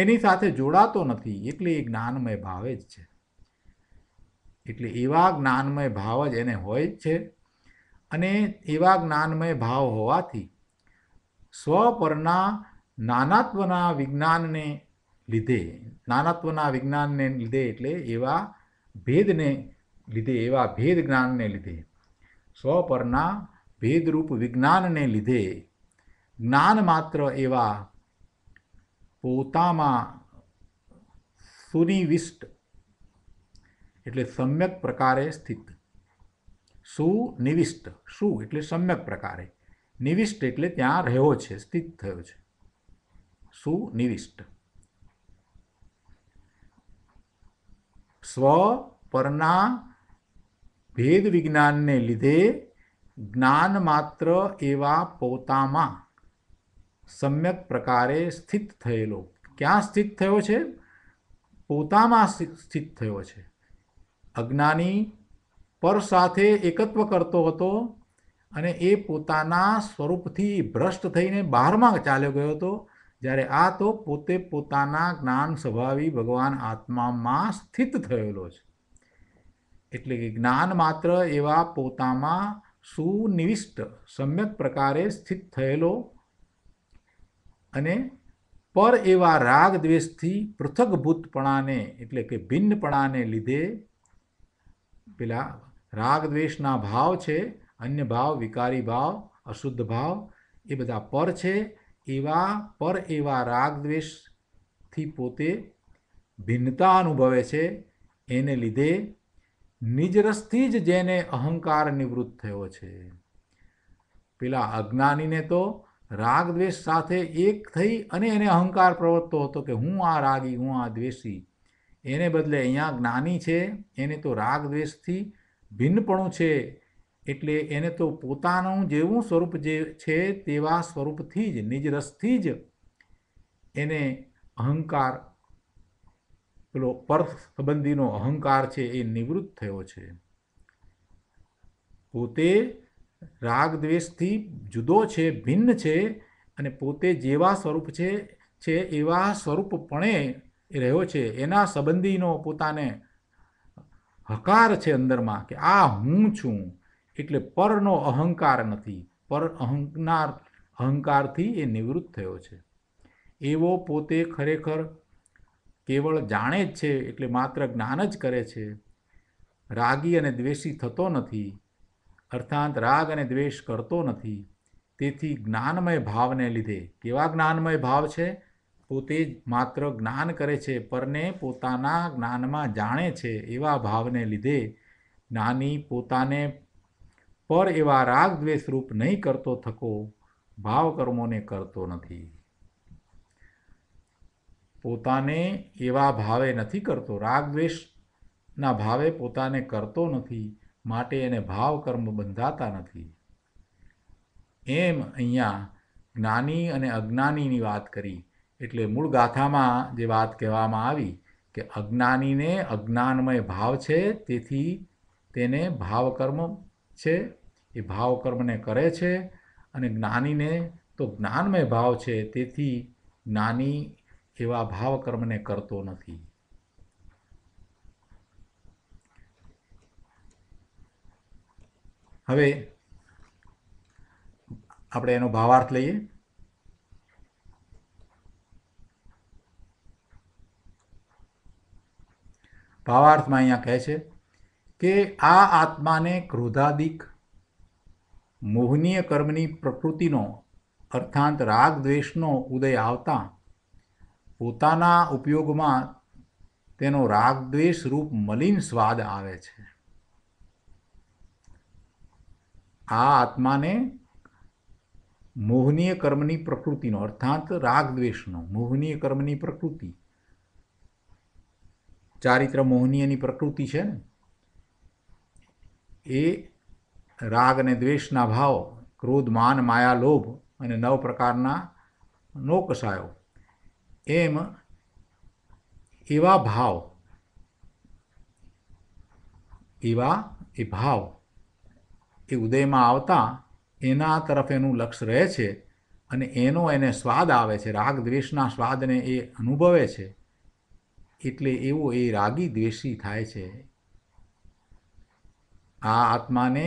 એની સાથે જોડાતો નથી એટલે એ જ્ઞાનમય ભાવે જ છે એટલે એવા જ્ઞાનમય ભાવ જ એને હોય જ છે અને એવા જ્ઞાનમય ભાવ હોવાથી સ્વ પરના નાનાત્વના વિજ્ઞાનને લીધે નાનાત્વના વિજ્ઞાનને લીધે એટલે એવા ભેદને લીધે એવા ભેદ જ્ઞાનને લીધે સ્વ પરના ભેદરૂપ વિજ્ઞાનને લીધે જ્ઞાન માત્ર એવા પોતામાં સુનિવિષ્ટ એટલે સમ્યક પ્રકારે સ્થિત સુનિવિષ્ટ શું એટલે સમ્યક પ્રકારે નિવિષ્ટ એટલે ત્યાં રહેવો છે સ્થિત થયો છે સુનિવિષ્ટ સ્વ પરના ભેદ વિજ્ઞાનને લીધે જ્ઞાન માત્ર એવા પોતામાં સમ્યક પ્રકારે સ્થિત થયેલો ક્યાં સ્થિત થયો છે પોતામાં સ્થિત થયો છે અજ્ઞાની પર સાથે એકત્વ કરતો હતો અને એ પોતાના સ્વરૂપથી ભ્રષ્ટ થઈને બહારમાં ચાલ્યો ગયો હતો જ્યારે આ તો પોતે પોતાના જ્ઞાન સ્વભાવી ભગવાન આત્મામાં સ્થિત થયેલો છે એટલે કે જ્ઞાન માત્ર એવા પોતામાં સુનિવિષ્ટ સમ્યક પ્રકારે સ્થિત થયેલો અને પર એવા રાગ દ્વેષથી પૃથકભૂતપણાને એટલે કે ભિન્નપણાને લીધે પેલા રાગ દ્વેષના ભાવ છે અન્ય ભાવ વિકારી ભાવ અશુદ્ધ ભાવ એ બધા પર છે એવા પર એવા રાગ દ્વેષથી પોતે ભિન્નતા અનુભવે છે એને લીધે નિજરસથી જ જેને અહંકાર નિવૃત્ત થયો છે પેલા અજ્ઞાનીને તો રાગ દ્વેષ સાથે એક થઈ અને એને અહંકાર પ્રવર્તતો હતો કે હું આ રાગી હું આ દ્વેષી એને બદલે અહીંયા જ્ઞાની છે એને તો રાગ દ્વેષથી ભિન્નપણું છે એટલે એને તો પોતાનું જેવું સ્વરૂપ જે છે તેવા સ્વરૂપથી જ નિજરસથી જ એને અહંકાર પેલો પર્થ સંબંધીનો અહંકાર છે એ નિવૃત્ત થયો છે પોતે રાગ દ્વેષથી જુદો છે ભિન્ન છે અને પોતે જેવા સ્વરૂપ છે છે એવા સ્વરૂપપણે રહ્યો છે એના સંબંધીનો પોતાને હકાર છે અંદરમાં કે આ હું છું એટલે પરનો અહંકાર નથી પર અહંકાર અહંકારથી એ નિવૃત્ત થયો છે એવો પોતે ખરેખર કેવળ જાણે જ છે એટલે માત્ર જ્ઞાન જ કરે છે રાગી અને દ્વેષી થતો નથી અર્થાંત રાગ અને દ્વેષ કરતો નથી તેથી જ્ઞાનમય ભાવને લીધે કેવા જ્ઞાનમય ભાવ છે પોતે જ માત્ર જ્ઞાન કરે છે પરને પોતાના જ્ઞાનમાં જાણે છે એવા ભાવને લીધે જ્ઞાની પોતાને પર એવા રાગ દ્વેષ રૂપ નહીં કરતો થકો ભાવકર્મોને કરતો નથી પોતાને એવા ભાવે નથી કરતો રાગદ્વેષના ભાવે પોતાને કરતો નથી માટે એને ભાવ કર્મ બંધાતા નથી એમ અહીંયા જ્ઞાની અને અજ્ઞાનીની વાત કરી એટલે મૂળ ગાથામાં જે વાત કહેવામાં આવી કે અજ્ઞાનીને અજ્ઞાનમય ભાવ છે તેથી તેને ભાવકર્મ છે એ ભાવકર્મને કરે છે અને જ્ઞાનીને તો જ્ઞાનમય ભાવ છે તેથી જ્ઞાની એવા ભાવકર્મને કરતો નથી હવે આપણે એનો ભાવાર્થ લઈએ ભાવાર્થમાં અહીંયા કહે છે કે આ આત્માને ક્રોધાદિક મોહનીય કર્મની પ્રકૃતિનો અર્થાંત રાગ દ્વેષનો ઉદય આવતા પોતાના ઉપયોગમાં તેનો રાગદ્વેષ રૂપ મલિન સ્વાદ આવે છે આ આત્માને મોહનીય કર્મની પ્રકૃતિનો અર્થાત રાગદ્વેષનો મોહનીય કર્મની પ્રકૃતિ ચારિત્ર મોહનીયની પ્રકૃતિ છે ને એ રાગ અને દ્વેષના ભાવ ક્રોધ માન માયા લોભ અને નવ પ્રકારના નો કસાયો એમ એવા ભાવ એવા એ ભાવ એ ઉદયમાં આવતા એના તરફ એનું લક્ષ રહે છે અને એનો એને સ્વાદ આવે છે રાગ દ્વેષના સ્વાદને એ અનુભવે છે એટલે એવો એ રાગી દ્વેષી થાય છે આ આત્માને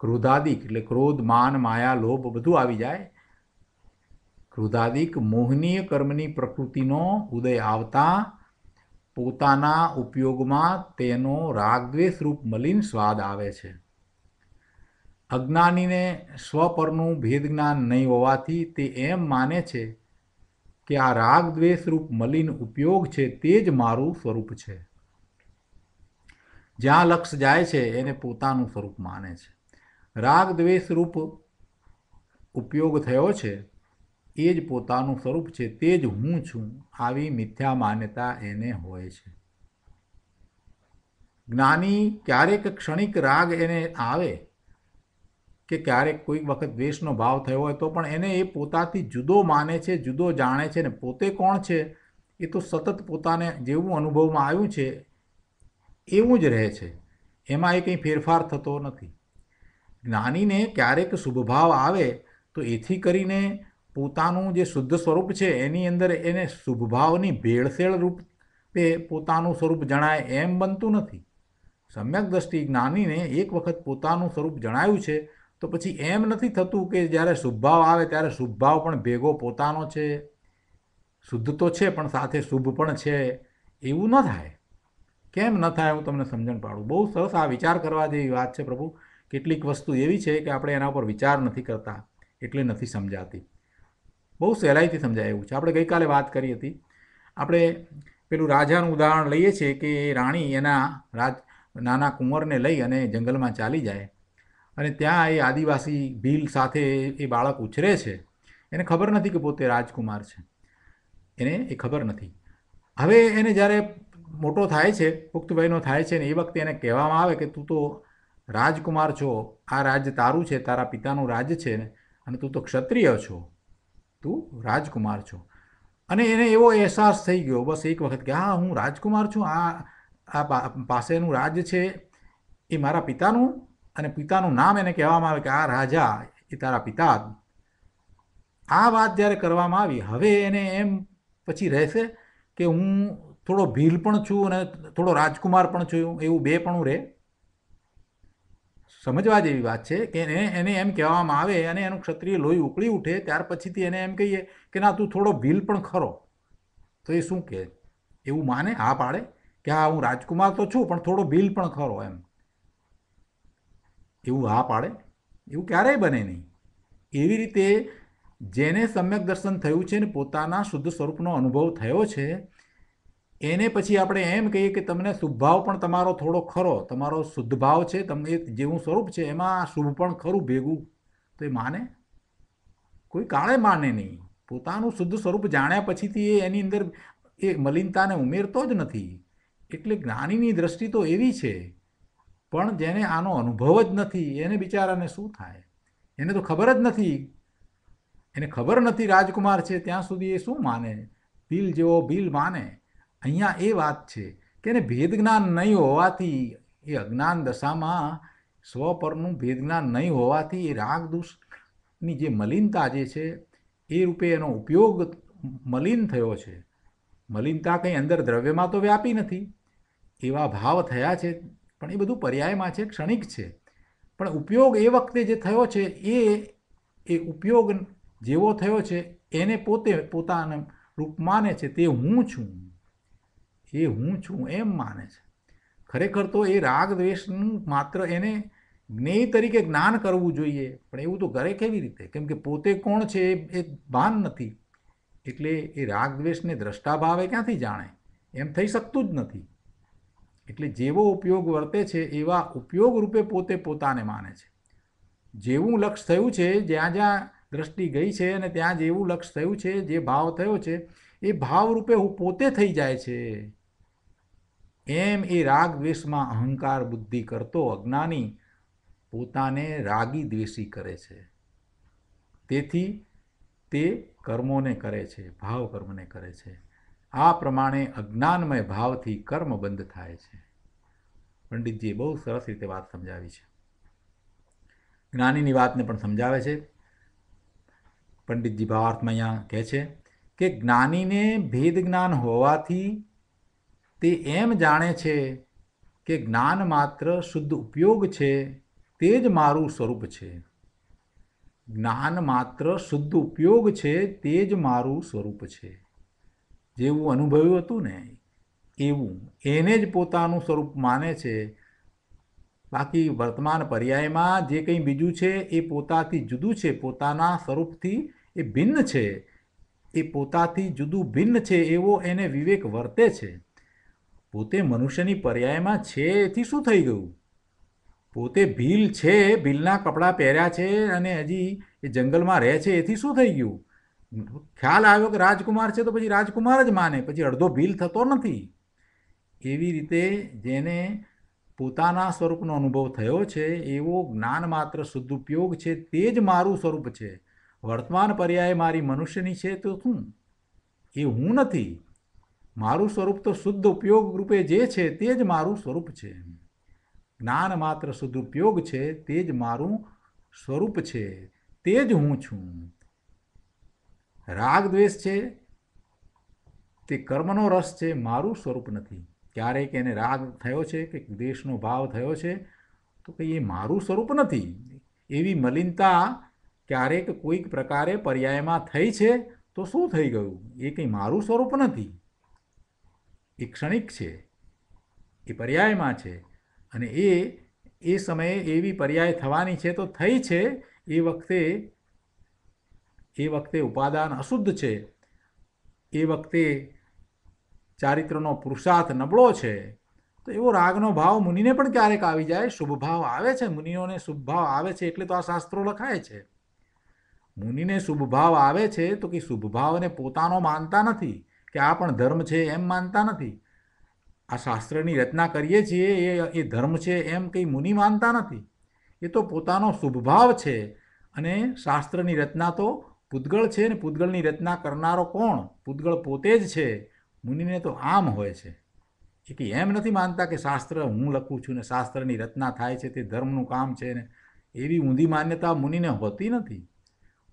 ક્રોધાદિક એટલે ક્રોધ માન માયા લોભ બધું આવી જાય ક્રુદાદિક મોહનીય કર્મની પ્રકૃતિનો ઉદય આવતા પોતાના ઉપયોગમાં તેનો રાગદ્વેષ રૂપ મલિન સ્વાદ આવે છે અજ્ઞાનીને સ્વ પરનું ભેદ જ્ઞાન નહીં હોવાથી તે એમ માને છે કે આ રાગદ્વેષ રૂપ મલિન ઉપયોગ છે તે જ મારું સ્વરૂપ છે જ્યાં લક્ષ જાય છે એને પોતાનું સ્વરૂપ માને છે રાગ દ્વેષ રૂપ ઉપયોગ થયો છે એ જ પોતાનું સ્વરૂપ છે તે જ હું છું આવી મિથ્યા માન્યતા એને હોય છે જ્ઞાની ક્યારેક ક્ષણિક રાગ એને આવે કે ક્યારેક કોઈક વખત દ્વેષનો ભાવ થયો હોય તો પણ એને એ પોતાથી જુદો માને છે જુદો જાણે છે ને પોતે કોણ છે એ તો સતત પોતાને જેવું અનુભવમાં આવ્યું છે એવું જ રહે છે એમાં એ કંઈ ફેરફાર થતો નથી જ્ઞાનીને ક્યારેક શુભભાવ આવે તો એથી કરીને પોતાનું જે શુદ્ધ સ્વરૂપ છે એની અંદર એને શુભભાવની ભેળસેળ રૂપે પોતાનું સ્વરૂપ જણાય એમ બનતું નથી સમ્યક દ્રષ્ટિ જ્ઞાનીને એક વખત પોતાનું સ્વરૂપ જણાયું છે તો પછી એમ નથી થતું કે જ્યારે શુભભાવ આવે ત્યારે શુભભાવ પણ ભેગો પોતાનો છે શુદ્ધ તો છે પણ સાથે શુભ પણ છે એવું ન થાય કેમ ન થાય હું તમને સમજણ પાડું બહુ સરસ આ વિચાર કરવા જેવી વાત છે પ્રભુ કેટલીક વસ્તુ એવી છે કે આપણે એના ઉપર વિચાર નથી કરતા એટલે નથી સમજાતી બહુ સહેલાઈથી સમજાય એવું છે આપણે ગઈકાલે વાત કરી હતી આપણે પેલું રાજાનું ઉદાહરણ લઈએ છીએ કે રાણી એના રાજ નાના કુંવરને લઈ અને જંગલમાં ચાલી જાય અને ત્યાં એ આદિવાસી ભીલ સાથે એ બાળક ઉછરે છે એને ખબર નથી કે પોતે રાજકુમાર છે એને એ ખબર નથી હવે એને જ્યારે મોટો થાય છે પુખ્તભાઈનો થાય છે ને એ વખતે એને કહેવામાં આવે કે તું તો રાજકુમાર છો આ રાજ તારું છે તારા પિતાનું રાજ છે ને અને તું તો ક્ષત્રિય છો તું રાજકુમાર છો અને એને એવો અહેસાસ થઈ ગયો બસ એક વખત કે હા હું રાજકુમાર છું આ આ પાસેનું રાજ છે એ મારા પિતાનું અને પિતાનું નામ એને કહેવામાં આવે કે આ રાજા એ તારા પિતા આ વાત જ્યારે કરવામાં આવી હવે એને એમ પછી રહેશે કે હું થોડો ભીલ પણ છું અને થોડો રાજકુમાર પણ છું એવું બે પણ રહે સમજવા જેવી વાત છે કે એને એને એમ કહેવામાં આવે અને એનું ક્ષત્રિય લોહી ઉકળી ઉઠે ત્યાર પછીથી એને એમ કહીએ કે ના તું થોડો વિલ પણ ખરો તો એ શું કહે એવું માને હા પાડે કે હા હું રાજકુમાર તો છું પણ થોડો બિલ પણ ખરો એમ એવું હા પાડે એવું ક્યારેય બને નહીં એવી રીતે જેને સમ્યક દર્શન થયું છે ને પોતાના શુદ્ધ સ્વરૂપનો અનુભવ થયો છે એને પછી આપણે એમ કહીએ કે તમને શુભભાવ પણ તમારો થોડો ખરો તમારો શુદ્ધ ભાવ છે તમને જેવું સ્વરૂપ છે એમાં શુભ પણ ખરું ભેગું તો એ માને કોઈ કાળે માને નહીં પોતાનું શુદ્ધ સ્વરૂપ જાણ્યા પછીથી એ એની અંદર એ મલિનતાને ઉમેરતો જ નથી એટલે જ્ઞાનીની દ્રષ્ટિ તો એવી છે પણ જેને આનો અનુભવ જ નથી એને બિચારાને શું થાય એને તો ખબર જ નથી એને ખબર નથી રાજકુમાર છે ત્યાં સુધી એ શું માને બિલ જેવો બિલ માને અહીંયા એ વાત છે કે એને ભેદ જ્ઞાન નહીં હોવાથી એ અજ્ઞાન દશામાં સ્વ પરનું ભેદ જ્ઞાન નહીં હોવાથી એ રાગ દુષ્ટની જે મલિનતા જે છે એ રૂપે એનો ઉપયોગ મલિન થયો છે મલિનતા કંઈ અંદર દ્રવ્યમાં તો વ્યાપી નથી એવા ભાવ થયા છે પણ એ બધું પર્યાયમાં છે ક્ષણિક છે પણ ઉપયોગ એ વખતે જે થયો છે એ એ ઉપયોગ જેવો થયો છે એને પોતે પોતાના રૂપ માને છે તે હું છું એ હું છું એમ માને છે ખરેખર તો એ રાગ દ્વેષનું માત્ર એને જ્ઞેય તરીકે જ્ઞાન કરવું જોઈએ પણ એવું તો ઘરે કેવી રીતે કેમ કે પોતે કોણ છે એ ભાન નથી એટલે એ રાગ દ્વેષને દ્રષ્ટાભાવે ક્યાંથી જાણે એમ થઈ શકતું જ નથી એટલે જેવો ઉપયોગ વર્તે છે એવા ઉપયોગ રૂપે પોતે પોતાને માને છે જેવું લક્ષ થયું છે જ્યાં જ્યાં દ્રષ્ટિ ગઈ છે અને ત્યાં જેવું લક્ષ થયું છે જે ભાવ થયો છે એ ભાવરૂપે હું પોતે થઈ જાય છે એમ એ રાગ દ્વેષમાં અહંકાર બુદ્ધિ કરતો અજ્ઞાની પોતાને રાગી દ્વેષી કરે છે તેથી તે કર્મોને કરે છે ભાવ કર્મને કરે છે આ પ્રમાણે અજ્ઞાનમય ભાવથી કર્મ બંધ થાય છે પંડિતજીએ બહુ સરસ રીતે વાત સમજાવી છે જ્ઞાનીની વાતને પણ સમજાવે છે પંડિતજી ભાવાર્થમાં અહીંયા કહે છે કે જ્ઞાનીને ભેદ જ્ઞાન હોવાથી તે એમ જાણે છે કે જ્ઞાન માત્ર શુદ્ધ ઉપયોગ છે તે જ મારું સ્વરૂપ છે જ્ઞાન માત્ર શુદ્ધ ઉપયોગ છે તે જ મારું સ્વરૂપ છે જેવું અનુભવ્યું હતું ને એવું એને જ પોતાનું સ્વરૂપ માને છે બાકી વર્તમાન પર્યાયમાં જે કંઈ બીજું છે એ પોતાથી જુદું છે પોતાના સ્વરૂપથી એ ભિન્ન છે એ પોતાથી જુદું ભિન્ન છે એવો એને વિવેક વર્તે છે પોતે મનુષ્યની પર્યાયમાં છે એથી શું થઈ ગયું પોતે ભીલ છે ભીલના કપડાં પહેર્યા છે અને હજી એ જંગલમાં રહે છે એથી શું થઈ ગયું ખ્યાલ આવ્યો કે રાજકુમાર છે તો પછી રાજકુમાર જ માને પછી અડધો ભીલ થતો નથી એવી રીતે જેને પોતાના સ્વરૂપનો અનુભવ થયો છે એવો જ્ઞાન માત્ર શુદ્ધ ઉપયોગ છે તે જ મારું સ્વરૂપ છે વર્તમાન પર્યાય મારી મનુષ્યની છે તો શું એ હું નથી મારું સ્વરૂપ તો શુદ્ધ ઉપયોગ રૂપે જે છે તે જ મારું સ્વરૂપ છે જ્ઞાન માત્ર શુદ્ધ ઉપયોગ છે તે જ મારું સ્વરૂપ છે તે જ હું છું રાગ દ્વેષ છે તે કર્મનો રસ છે મારું સ્વરૂપ નથી ક્યારેક એને રાગ થયો છે કે દ્વેષનો ભાવ થયો છે તો કંઈ એ મારું સ્વરૂપ નથી એવી મલિનતા ક્યારેક કોઈક પ્રકારે પર્યાયમાં થઈ છે તો શું થઈ ગયું એ કંઈ મારું સ્વરૂપ નથી એ ક્ષણિક છે એ પર્યાયમાં છે અને એ એ સમયે એવી પર્યાય થવાની છે તો થઈ છે એ વખતે એ વખતે ઉપાદાન અશુદ્ધ છે એ વખતે ચારિત્રનો પુરુષાર્થ નબળો છે તો એવો રાગનો ભાવ મુનિને પણ ક્યારેક આવી જાય શુભ ભાવ આવે છે મુનિઓને શુભ ભાવ આવે છે એટલે તો આ શાસ્ત્રો લખાય છે મુનિને શુભ ભાવ આવે છે તો કે શુભ ભાવને પોતાનો માનતા નથી કે આ પણ ધર્મ છે એમ માનતા નથી આ શાસ્ત્રની રચના કરીએ છીએ એ એ ધર્મ છે એમ કંઈ મુનિ માનતા નથી એ તો પોતાનો શુભભાવ છે અને શાસ્ત્રની રચના તો પૂતગળ છે ને પૂતગળની રચના કરનારો કોણ પૂતગળ પોતે જ છે મુનિને તો આમ હોય છે એ કે એમ નથી માનતા કે શાસ્ત્ર હું લખું છું ને શાસ્ત્રની રચના થાય છે તે ધર્મનું કામ છે ને એવી ઊંધી માન્યતા મુનિને હોતી નથી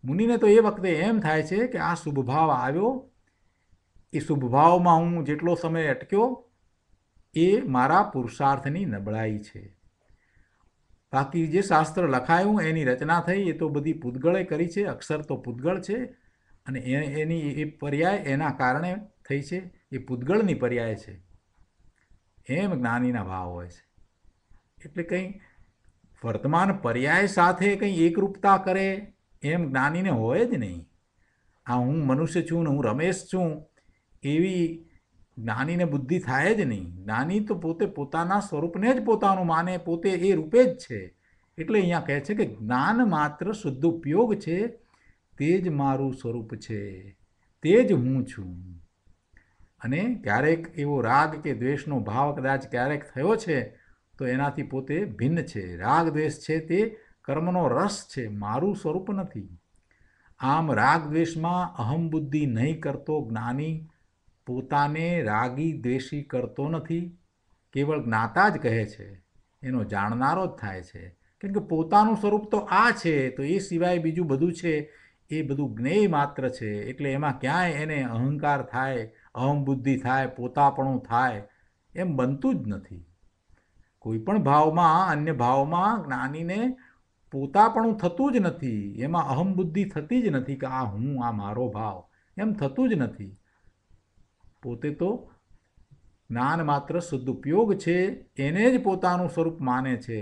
મુનિને તો એ વખતે એમ થાય છે કે આ શુભભાવ આવ્યો એ શુભભાવમાં હું જેટલો સમય અટક્યો એ મારા પુરુષાર્થની નબળાઈ છે બાકી જે શાસ્ત્ર લખાયું એની રચના થઈ એ તો બધી પૂતગળે કરી છે અક્ષર તો પૂતગળ છે અને એની એ પર્યાય એના કારણે થઈ છે એ પૂતગળની પર્યાય છે એમ જ્ઞાનીના ભાવ હોય છે એટલે કંઈ વર્તમાન પર્યાય સાથે કંઈ એકરૂપતા કરે એમ જ્ઞાનીને હોય જ નહીં આ હું મનુષ્ય છું ને હું રમેશ છું એવી જ્ઞાનીને બુદ્ધિ થાય જ નહીં જ્ઞાની તો પોતે પોતાના સ્વરૂપને જ પોતાનું માને પોતે એ રૂપે જ છે એટલે અહીંયા કહે છે કે જ્ઞાન માત્ર શુદ્ધ ઉપયોગ છે તે જ મારું સ્વરૂપ છે તે જ હું છું અને ક્યારેક એવો રાગ કે દ્વેષનો ભાવ કદાચ ક્યારેક થયો છે તો એનાથી પોતે ભિન્ન છે રાગ દ્વેષ છે તે કર્મનો રસ છે મારું સ્વરૂપ નથી આમ રાગ દ્વેષમાં અહમબુદ્ધિ નહીં કરતો જ્ઞાની પોતાને રાગી દ્વેષી કરતો નથી કેવળ જ્ઞાતા જ કહે છે એનો જાણનારો જ થાય છે કેમ કે પોતાનું સ્વરૂપ તો આ છે તો એ સિવાય બીજું બધું છે એ બધું જ્ઞેય માત્ર છે એટલે એમાં ક્યાંય એને અહંકાર થાય અહમબુદ્ધિ થાય પોતાપણું થાય એમ બનતું જ નથી કોઈ પણ ભાવમાં અન્ય ભાવમાં જ્ઞાનીને પોતાપણું થતું જ નથી એમાં અહમબુદ્ધિ થતી જ નથી કે આ હું આ મારો ભાવ એમ થતું જ નથી પોતે તો જ્ઞાન માત્ર શુદ્ધ ઉપયોગ છે એને જ પોતાનું સ્વરૂપ માને છે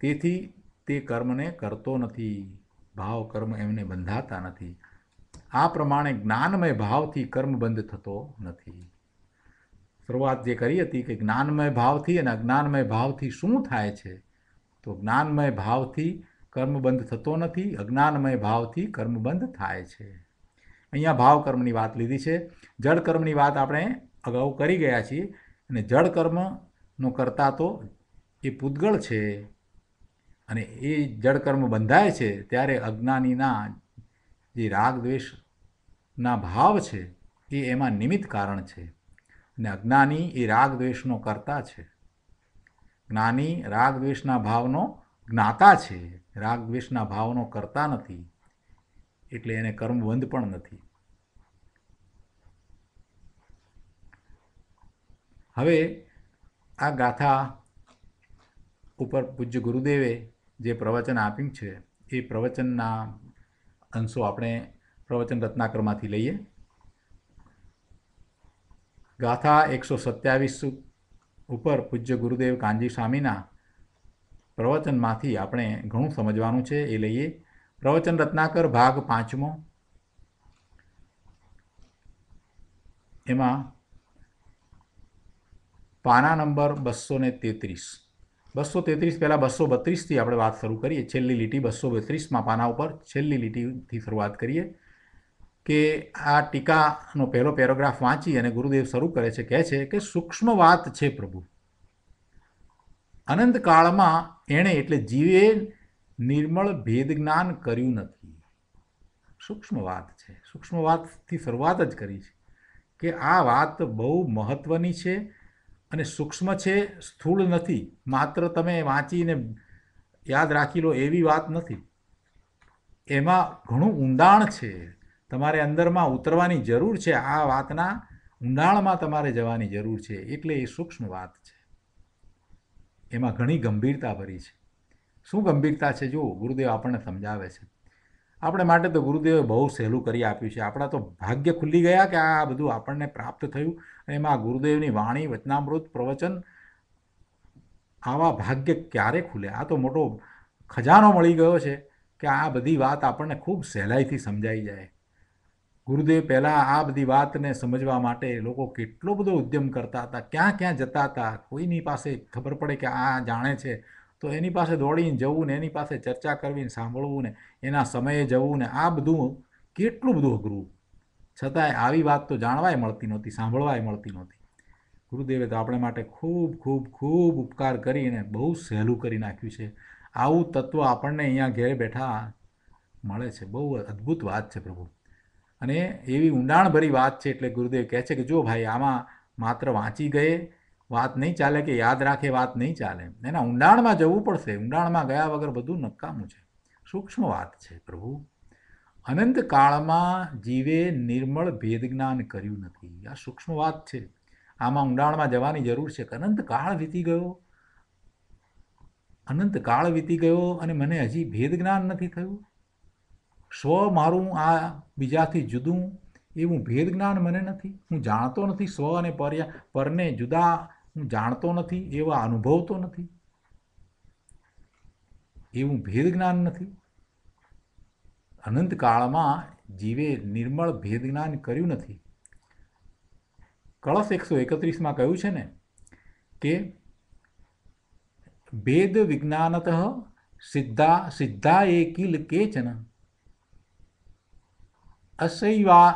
તેથી તે કર્મને કરતો નથી ભાવ કર્મ એમને બંધાતા નથી આ પ્રમાણે જ્ઞાનમય ભાવથી કર્મ બંધ થતો નથી શરૂઆત જે કરી હતી કે જ્ઞાનમય ભાવથી અને અજ્ઞાનમય ભાવથી શું થાય છે તો જ્ઞાનમય ભાવથી કર્મ બંધ થતો નથી અજ્ઞાનમય ભાવથી કર્મ બંધ થાય છે અહીંયા ભાવકર્મની વાત લીધી છે જળકર્મની વાત આપણે અગાઉ કરી ગયા છીએ અને જળકર્મનો કરતા તો એ પૂતગળ છે અને એ જળકર્મ બંધાય છે ત્યારે અજ્ઞાનીના જે રાગ દ્વેષના ભાવ છે એ એમાં નિમિત્ત કારણ છે અને અજ્ઞાની એ રાગ દ્વેષનો કરતા છે જ્ઞાની રાગ દ્વેષના ભાવનો જ્ઞાતા છે રાગ દ્વેષના ભાવનો કરતા નથી એટલે એને કર્મબંધ પણ નથી હવે આ ગાથા ઉપર પૂજ્ય ગુરુદેવે જે પ્રવચન આપ્યું છે એ પ્રવચનના અંશો આપણે પ્રવચન રત્નાકરમાંથી લઈએ ગાથા એકસો સત્યાવીસ ઉપર પૂજ્ય ગુરુદેવ કાનજી સ્વામીના પ્રવચનમાંથી આપણે ઘણું સમજવાનું છે એ લઈએ પ્રવચન રત્નાકર ભાગ પાંચમો એમાં પાના નંબર બસો ને તેત્રીસ બસો તેત્રીસ પહેલાં બસો બત્રીસથી આપણે વાત શરૂ કરીએ છેલ્લી લીટી બસો બત્રીસમાં પાના ઉપર છેલ્લી લીટીથી શરૂઆત કરીએ કે આ ટીકાનો પહેલો પેરોગ્રાફ વાંચી અને ગુરુદેવ શરૂ કરે છે કહે છે કે સૂક્ષ્મ વાત છે પ્રભુ અનંતકાળમાં એણે એટલે જીવે નિર્મળ ભેદ જ્ઞાન કર્યું નથી સૂક્ષ્મ વાત છે સૂક્ષ્મ વાતથી શરૂઆત જ કરી છે કે આ વાત બહુ મહત્ત્વની છે અને સૂક્ષ્મ છે સ્થૂળ નથી માત્ર તમે વાંચીને યાદ રાખી લો એવી વાત નથી એમાં ઘણું ઊંડાણ છે તમારે અંદરમાં ઉતરવાની જરૂર છે આ વાતના ઊંડાણમાં તમારે જવાની જરૂર છે એટલે એ સૂક્ષ્મ વાત છે એમાં ઘણી ગંભીરતા ભરી છે શું ગંભીરતા છે જુઓ ગુરુદેવ આપણને સમજાવે છે આપણે માટે તો ગુરુદેવે બહુ સહેલું કરી આપ્યું છે આપણા તો ભાગ્ય ખુલ્લી ગયા કે આ બધું આપણને પ્રાપ્ત થયું અને એમાં ગુરુદેવની વાણી વચનામૃત પ્રવચન આવા ભાગ્ય ક્યારે ખુલે આ તો મોટો ખજાનો મળી ગયો છે કે આ બધી વાત આપણને ખૂબ સહેલાઈથી સમજાઈ જાય ગુરુદેવ પહેલાં આ બધી વાતને સમજવા માટે લોકો કેટલો બધો ઉદ્યમ કરતા હતા ક્યાં ક્યાં જતા હતા કોઈની પાસે ખબર પડે કે આ જાણે છે તો એની પાસે દોડીને જવું ને એની પાસે ચર્ચા કરવી ને સાંભળવું ને એના સમયે જવું ને આ બધું કેટલું બધું અઘરું છતાંય આવી વાત તો જાણવાય મળતી નહોતી સાંભળવાય મળતી નહોતી ગુરુદેવે તો આપણે માટે ખૂબ ખૂબ ખૂબ ઉપકાર કરીને બહુ સહેલું કરી નાખ્યું છે આવું તત્વ આપણને અહીંયા ઘેરે બેઠા મળે છે બહુ અદ્ભુત વાત છે પ્રભુ અને એવી ઊંડાણભરી વાત છે એટલે ગુરુદેવ કહે છે કે જો ભાઈ આમાં માત્ર વાંચી ગયે વાત નહીં ચાલે કે યાદ રાખે વાત નહીં ચાલે એના ઊંડાણમાં જવું પડશે ઊંડાણમાં ગયા વગર બધું નકામું છે સૂક્ષ્મ વાત છે પ્રભુ અનંત કાળમાં જીવે નિર્મળ ભેદ જ્ઞાન કર્યું નથી આ સૂક્ષ્મ વાત છે આમાં ઊંડાણમાં જવાની જરૂર છે કે અનંત કાળ વીતી ગયો અનંત કાળ વીતી ગયો અને મને હજી ભેદ જ્ઞાન નથી થયું સ્વ મારું આ બીજાથી જુદું એવું ભેદ જ્ઞાન મને નથી હું જાણતો નથી સ્વ અને પર્યા પરને જુદા હું જાણતો નથી એવા અનુભવતો નથી એવું ભેદ જ્ઞાન નથી અનંતકાળમાં જીવે નિર્મળ ભેદજ્ઞાન કર્યું નથી કળશ એકસો એકત્રીસમાં કહ્યું છે ને કે ભેદ વિજ્ઞાનત સિદ્ધા સિદ્ધા એ કિલ કેચન અસૈવા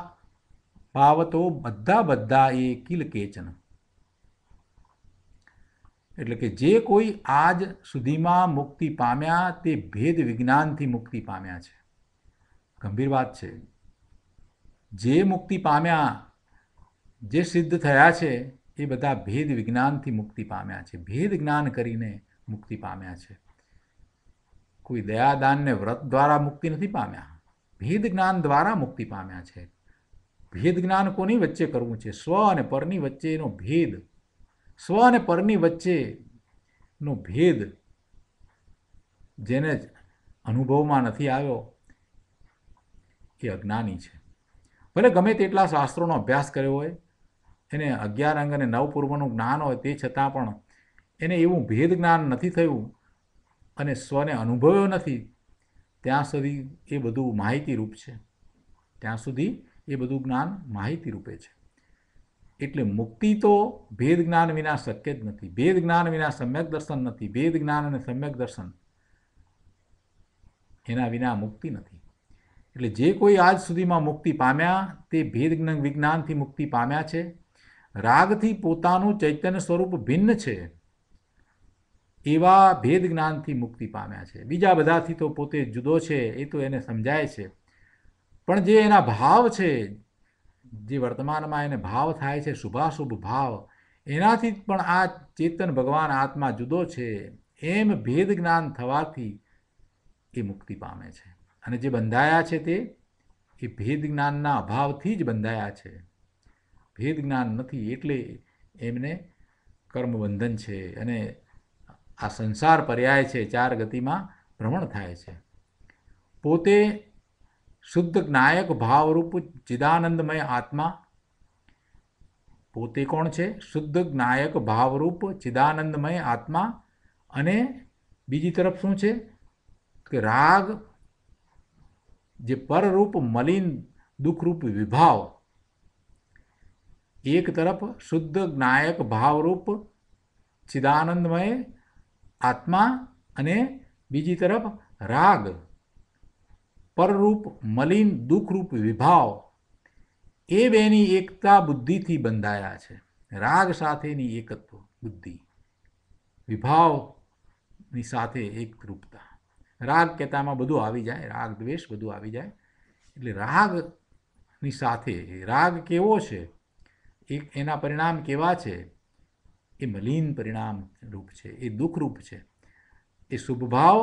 ભાવતો બધા બધા એ કિલ કેચન એટલે કે જે કોઈ આજ સુધીમાં મુક્તિ પામ્યા તે ભેદ વિજ્ઞાનથી મુક્તિ પામ્યા છે ગંભીર વાત છે જે મુક્તિ પામ્યા જે સિદ્ધ થયા છે એ બધા ભેદ વિજ્ઞાનથી મુક્તિ પામ્યા છે ભેદ જ્ઞાન કરીને મુક્તિ પામ્યા છે કોઈ દયાદાનને વ્રત દ્વારા મુક્તિ નથી પામ્યા ભેદ જ્ઞાન દ્વારા મુક્તિ પામ્યા છે ભેદ જ્ઞાન કોની વચ્ચે કરવું છે સ્વ અને પરની વચ્ચેનો ભેદ સ્વ અને પરની વચ્ચેનો ભેદ જેને અનુભવમાં નથી આવ્યો એ અજ્ઞાની છે ભલે ગમે તેટલા શાસ્ત્રોનો અભ્યાસ કર્યો હોય એને અગિયાર અંગ અને નવ પૂર્વનું જ્ઞાન હોય તે છતાં પણ એને એવું ભેદ જ્ઞાન નથી થયું અને સ્વને અનુભવ્યો નથી ત્યાં સુધી એ બધું માહિતીરૂપ છે ત્યાં સુધી એ બધું જ્ઞાન માહિતીરૂપે છે એટલે મુક્તિ તો ભેદ જ્ઞાન વિના શક્ય જ નથી ભેદ જ્ઞાન વિના સમ્યક દર્શન નથી ભેદ જ્ઞાન અને સમ્યક દર્શન એના વિના મુક્તિ નથી એટલે જે કોઈ આજ સુધીમાં મુક્તિ પામ્યા તે ભેદ વિજ્ઞાનથી મુક્તિ પામ્યા છે રાગથી પોતાનું ચૈતન્ય સ્વરૂપ ભિન્ન છે એવા ભેદ જ્ઞાનથી મુક્તિ પામ્યા છે બીજા બધાથી તો પોતે જુદો છે એ તો એને સમજાય છે પણ જે એના ભાવ છે જે વર્તમાનમાં એને ભાવ થાય છે શુભાશુભ ભાવ એનાથી પણ આ ચેતન ભગવાન આત્મા જુદો છે એમ ભેદ જ્ઞાન થવાથી એ મુક્તિ પામે છે અને જે બંધાયા છે તે એ ભેદ જ્ઞાનના અભાવથી જ બંધાયા છે ભેદ જ્ઞાન નથી એટલે એમને કર્મબંધન છે અને આ સંસાર પર્યાય છે ચાર ગતિમાં ભ્રમણ થાય છે પોતે શુદ્ધ જ્ઞાયક ભાવરૂપ ચિદાનંદમય આત્મા પોતે કોણ છે શુદ્ધ જ્ઞાયક ભાવરૂપ ચિદાનંદમય આત્મા અને બીજી તરફ શું છે કે રાગ જે પરરૂપ મલિન દુઃખરૂપ વિભાવ એક તરફ શુદ્ધ જ્ઞાયક ભાવરૂપ ચિદાનંદમય આત્મા અને બીજી તરફ રાગ પરરૂપ મલિન દુઃખરૂપ વિભાવ એ બેની એકતા બુદ્ધિથી બંધાયા છે રાગ સાથેની એકત્વ બુદ્ધિ વિભાવની સાથે એકરૂપતા રાગ કહેતામાં બધું આવી જાય રાગ દ્વેષ બધું આવી જાય એટલે રાગની સાથે રાગ કેવો છે એ એના પરિણામ કેવા છે એ મલિન પરિણામ રૂપ છે એ દુઃખરૂપ છે એ શુભભાવ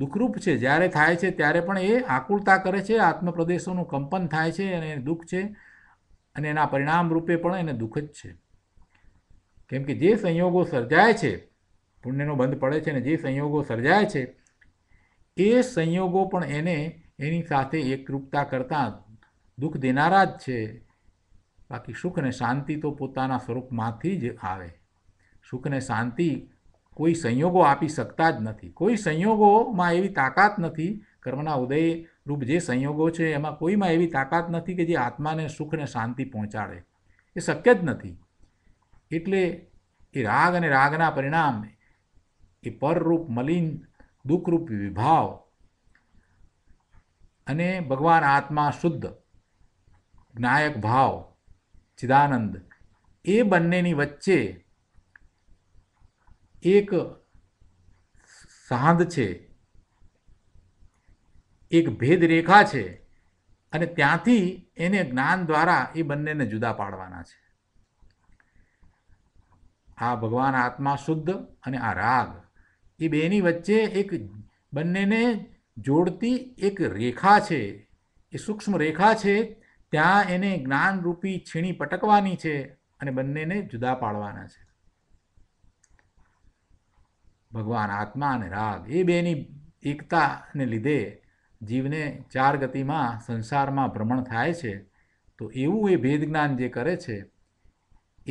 દુઃખરૂપ છે જ્યારે થાય છે ત્યારે પણ એ આકુળતા કરે છે આત્મપ્રદેશોનું કંપન થાય છે અને દુઃખ છે અને એના પરિણામ રૂપે પણ એને દુઃખ જ છે કેમ કે જે સંયોગો સર્જાય છે પુણ્યનો બંધ પડે છે અને જે સંયોગો સર્જાય છે એ સંયોગો પણ એને એની સાથે એકરૂપતા કરતાં દુઃખ દેનારા જ છે બાકી સુખ અને શાંતિ તો પોતાના સ્વરૂપમાંથી જ આવે સુખ અને શાંતિ કોઈ સંયોગો આપી શકતા જ નથી કોઈ સંયોગોમાં એવી તાકાત નથી કર્મના ઉદય રૂપ જે સંયોગો છે એમાં કોઈમાં એવી તાકાત નથી કે જે આત્માને સુખ અને શાંતિ પહોંચાડે એ શક્ય જ નથી એટલે એ રાગ અને રાગના પરિણામ એ પરરૂપ મલિન દુઃખરૂપ વિભાવ અને ભગવાન આત્મા શુદ્ધ જ્ઞાયક ભાવ ચિદાનંદ એ બંનેની વચ્ચે એક સાંધ છે એક ભેદ રેખા છે અને ત્યાંથી એને જ્ઞાન દ્વારા એ બંનેને જુદા પાડવાના છે આ ભગવાન આત્મા શુદ્ધ અને આ રાગ એ બેની વચ્ચે એક બંનેને જોડતી એક રેખા છે એ સૂક્ષ્મ રેખા છે ત્યાં એને જ્ઞાનરૂપી છીણી પટકવાની છે અને બંનેને જુદા પાડવાના છે ભગવાન આત્મા અને રાગ એ બેની એકતાને લીધે જીવને ચાર ગતિમાં સંસારમાં ભ્રમણ થાય છે તો એવું એ ભેદ જ્ઞાન જે કરે છે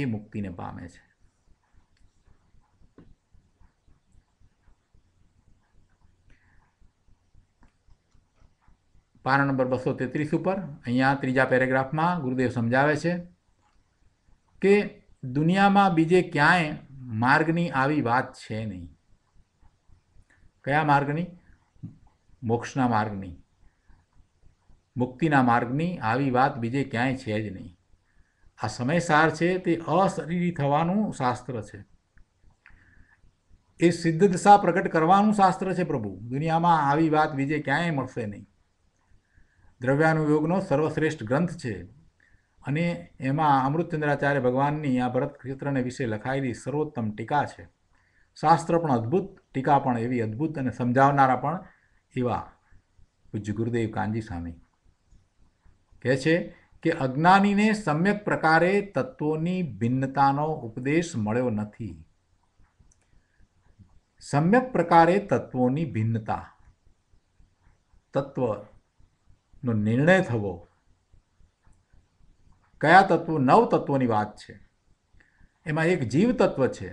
એ મુક્તિને પામે છે પાના નંબર બસો તેત્રીસ ઉપર અહીંયા ત્રીજા પેરેગ્રાફમાં ગુરુદેવ સમજાવે છે કે દુનિયામાં બીજે ક્યાંય માર્ગની આવી વાત છે નહીં કયા માર્ગની મોક્ષના માર્ગની મુક્તિના માર્ગની આવી વાત બીજે ક્યાંય છે જ નહીં આ સમયસાર છે તે અશરીરી થવાનું શાસ્ત્ર છે એ સિદ્ધ દશા પ્રગટ કરવાનું શાસ્ત્ર છે પ્રભુ દુનિયામાં આવી વાત બીજે ક્યાંય મળશે નહીં દ્રવ્યાનુયોગનો સર્વશ્રેષ્ઠ ગ્રંથ છે અને એમાં અમૃતચંદ્રાચાર્ય ભગવાનની આ ભરત ક્ષેત્રને વિશે લખાયેલી સર્વોત્તમ ટીકા છે શાસ્ત્ર પણ અદ્ભુત ટીકા પણ એવી અદ્ભુત અને સમજાવનારા પણ એવા પૂજ્ય ગુરુદેવ કાનજી સ્વામી કહે છે કે અજ્ઞાનીને સમ્યક પ્રકારે તત્વોની ભિન્નતાનો ઉપદેશ મળ્યો નથી સમ્યક પ્રકારે તત્વોની ભિન્નતા તત્વ નો નિર્ણય થવો કયા તત્વો નવ તત્વોની વાત છે એમાં એક જીવ તત્વ છે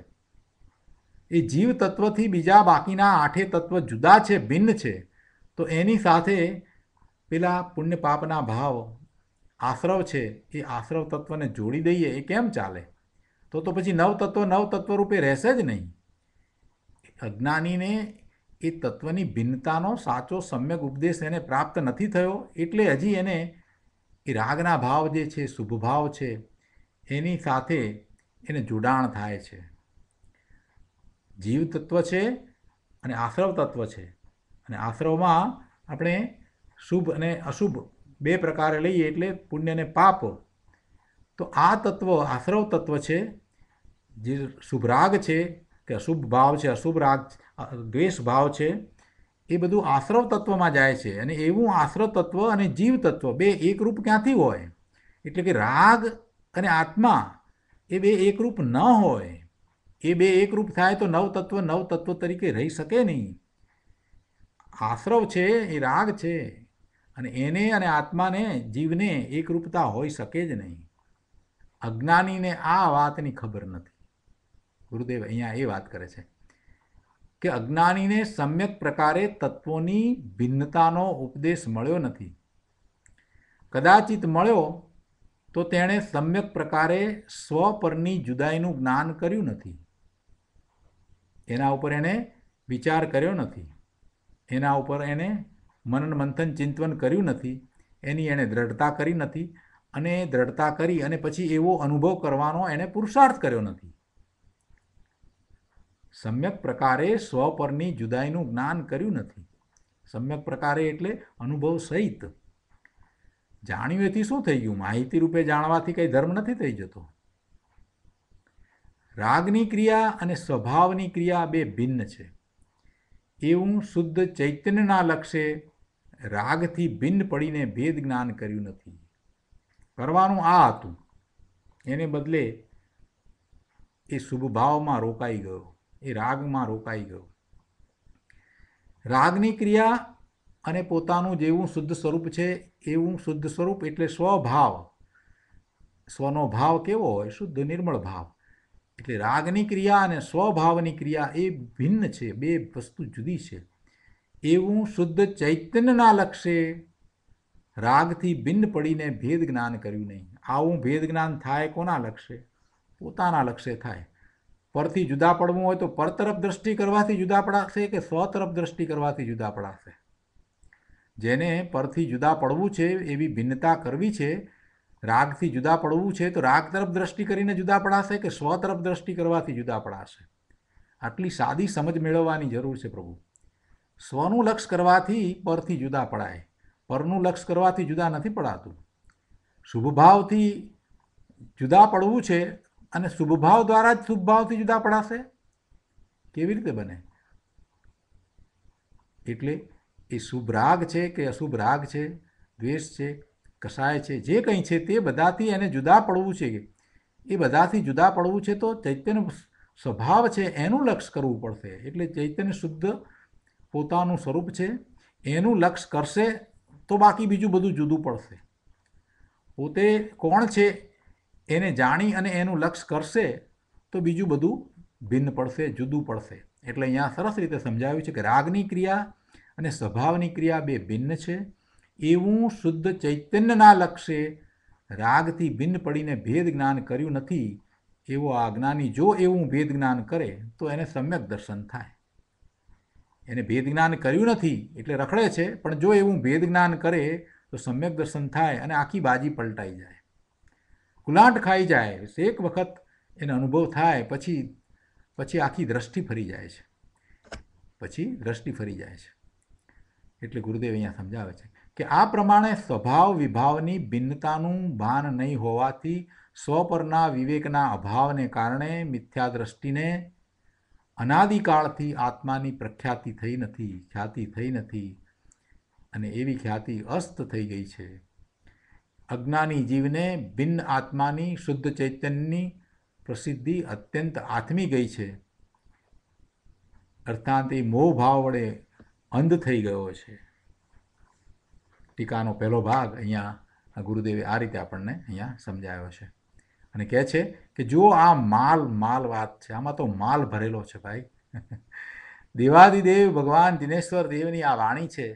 એ જીવ તત્વથી બીજા બાકીના આઠે તત્વ જુદા છે ભિન્ન છે તો એની સાથે પેલા પુણ્ય પાપના ભાવ આશ્રવ છે એ આશ્રવ તત્વને જોડી દઈએ એ કેમ ચાલે તો તો પછી નવ તત્વ નવ તત્વ રૂપે રહેશે જ નહીં અજ્ઞાનીને એ તત્વની ભિન્નતાનો સાચો સમ્યક ઉપદેશ એને પ્રાપ્ત નથી થયો એટલે હજી એને એ રાગના ભાવ જે છે શુભભાવ છે એની સાથે એને જોડાણ થાય છે જીવ તત્વ છે અને આશ્રવ તત્વ છે અને આશ્રવમાં આપણે શુભ અને અશુભ બે પ્રકારે લઈએ એટલે પુણ્ય અને પાપ તો આ તત્વ આશ્રવ તત્વ છે જે શુભરાગ છે કે અશુભ ભાવ છે અશુભ રાગ દ્વેષ ભાવ છે એ બધું આશ્રવ તત્વમાં જાય છે અને એવું આશ્રવ તત્વ અને જીવ તત્વ બે એકરૂપ ક્યાંથી હોય એટલે કે રાગ અને આત્મા એ બે એકરૂપ ન હોય એ બે એકરૂપ થાય તો નવ તત્વ તરીકે રહી શકે નહીં આશ્રવ છે એ રાગ છે અને એને અને આત્માને જીવને એકરૂપતા હોઈ શકે જ નહીં અજ્ઞાનીને આ વાતની ખબર નથી ગુરુદેવ અહીંયા એ વાત કરે છે કે અજ્ઞાનીને સમ્યક પ્રકારે તત્વોની ભિન્નતાનો ઉપદેશ મળ્યો નથી કદાચિત મળ્યો તો તેણે સમ્યક પ્રકારે સ્વ પરની જુદાઈનું જ્ઞાન કર્યું નથી એના ઉપર એણે વિચાર કર્યો નથી એના ઉપર એણે મનન મંથન ચિંતન કર્યું નથી એની એણે દ્રઢતા કરી નથી અને દ્રઢતા કરી અને પછી એવો અનુભવ કરવાનો એણે પુરુષાર્થ કર્યો નથી સમ્યક પ્રકારે સ્વ પરની જુદાઈનું જ્ઞાન કર્યું નથી સમ્યક પ્રકારે એટલે અનુભવ સહિત જાણ્યું એથી શું થઈ ગયું માહિતી રૂપે જાણવાથી કંઈ ધર્મ નથી થઈ જતો રાગની ક્રિયા અને સ્વભાવની ક્રિયા બે ભિન્ન છે એવું શુદ્ધ ચૈતન્યના લક્ષે રાગથી ભિન્ન પડીને ભેદ જ્ઞાન કર્યું નથી કરવાનું આ હતું એને બદલે એ શુભભાવમાં રોકાઈ ગયો એ રાગમાં રોકાઈ ગયો રાગની ક્રિયા અને પોતાનું જેવું શુદ્ધ સ્વરૂપ છે એવું શુદ્ધ સ્વરૂપ એટલે સ્વભાવ સ્વનો ભાવ કેવો હોય શુદ્ધ નિર્મળ ભાવ એટલે રાગની ક્રિયા અને સ્વભાવની ક્રિયા એ ભિન્ન છે બે વસ્તુ જુદી છે એવું શુદ્ધ ચૈતન્યના લક્ષે રાગથી ભિન્ન પડીને ભેદ જ્ઞાન કર્યું નહીં આવું ભેદ જ્ઞાન થાય કોના લક્ષે પોતાના લક્ષે થાય પરથી જુદા પડવું હોય તો પર તરફ દ્રષ્ટિ કરવાથી જુદા પડાશે કે સ્વ તરફ દ્રષ્ટિ કરવાથી જુદા પડાશે જેને પરથી જુદા પડવું છે એવી ભિન્નતા કરવી છે રાગથી જુદા પડવું છે તો રાગ તરફ દ્રષ્ટિ કરીને જુદા પડાશે કે સ્વ તરફ દ્રષ્ટિ કરવાથી જુદા પડાશે આટલી સાદી સમજ મેળવવાની જરૂર છે પ્રભુ સ્વનું લક્ષ કરવાથી પરથી જુદા પડાય પરનું લક્ષ કરવાથી જુદા નથી પડાતું શુભભાવથી જુદા પડવું છે અને શુભભાવ દ્વારા જ શુભભાવથી જુદા પડાશે કેવી રીતે બને એટલે એ શુભ રાગ છે કે અશુભ રાગ છે દ્વેષ છે કસાય છે જે કંઈ છે તે બધાથી એને જુદા પડવું છે એ બધાથી જુદા પડવું છે તો ચૈતન્ય સ્વભાવ છે એનું લક્ષ કરવું પડશે એટલે ચૈતન્ય શુદ્ધ પોતાનું સ્વરૂપ છે એનું લક્ષ કરશે તો બાકી બીજું બધું જુદું પડશે પોતે કોણ છે એને જાણી અને એનું લક્ષ કરશે તો બીજું બધું ભિન્ન પડશે જુદું પડશે એટલે અહીંયા સરસ રીતે સમજાવ્યું છે કે રાગની ક્રિયા અને સ્વભાવની ક્રિયા બે ભિન્ન છે એવું શુદ્ધ ચૈતન્યના લક્ષે રાગથી ભિન્ન પડીને ભેદ જ્ઞાન કર્યું નથી એવો આ જ્ઞાની જો એવું ભેદ જ્ઞાન કરે તો એને સમ્યક દર્શન થાય એને ભેદ જ્ઞાન કર્યું નથી એટલે રખડે છે પણ જો એવું ભેદ જ્ઞાન કરે તો સમ્યક દર્શન થાય અને આખી બાજી પલટાઈ જાય કુલાટ ખાઈ જાય એક વખત એને અનુભવ થાય પછી પછી આખી દ્રષ્ટિ ફરી જાય છે પછી દ્રષ્ટિ ફરી જાય છે એટલે ગુરુદેવ અહીંયા સમજાવે છે કે આ પ્રમાણે સ્વભાવ વિભાવની ભિન્નતાનું ભાન નહીં હોવાથી સ્વ પરના વિવેકના અભાવને કારણે મિથ્યા દ્રષ્ટિને અનાદિકાળથી આત્માની પ્રખ્યાતિ થઈ નથી ખ્યાતિ થઈ નથી અને એવી ખ્યાતિ અસ્ત થઈ ગઈ છે અજ્ઞાની જીવને ભિન્ન આત્માની શુદ્ધ ચૈતન્યની પ્રસિદ્ધિ અત્યંત આથમી ગઈ છે અર્થાત એ મોહભાવ વડે અંધ થઈ ગયો છે ટીકાનો પહેલો ભાગ અહીંયા ગુરુદેવે આ રીતે આપણને અહીંયા સમજાયો છે અને કહે છે કે જો આ માલ માલ વાત છે આમાં તો માલ ભરેલો છે ભાઈ દેવાદિદેવ ભગવાન દિનેશ્વર દેવની આ વાણી છે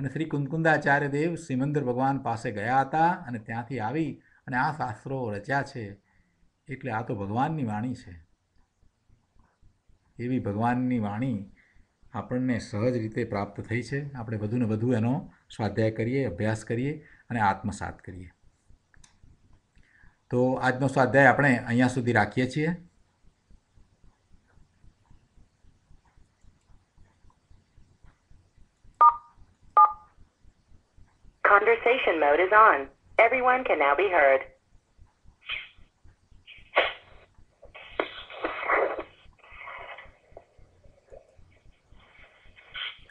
અને શ્રી કુંકુંદાચાર્યદેવ શ્રીમંદર ભગવાન પાસે ગયા હતા અને ત્યાંથી આવી અને આ શાસ્ત્રો રચ્યા છે એટલે આ તો ભગવાનની વાણી છે એવી ભગવાનની વાણી આપણને સહજ રીતે પ્રાપ્ત થઈ છે આપણે વધુને વધુ એનો સ્વાધ્યાય કરીએ અભ્યાસ કરીએ અને આત્મસાત કરીએ તો આજનો સ્વાધ્યાય આપણે અહીંયા સુધી રાખીએ છીએ Conversation mode is on. Everyone can now be heard.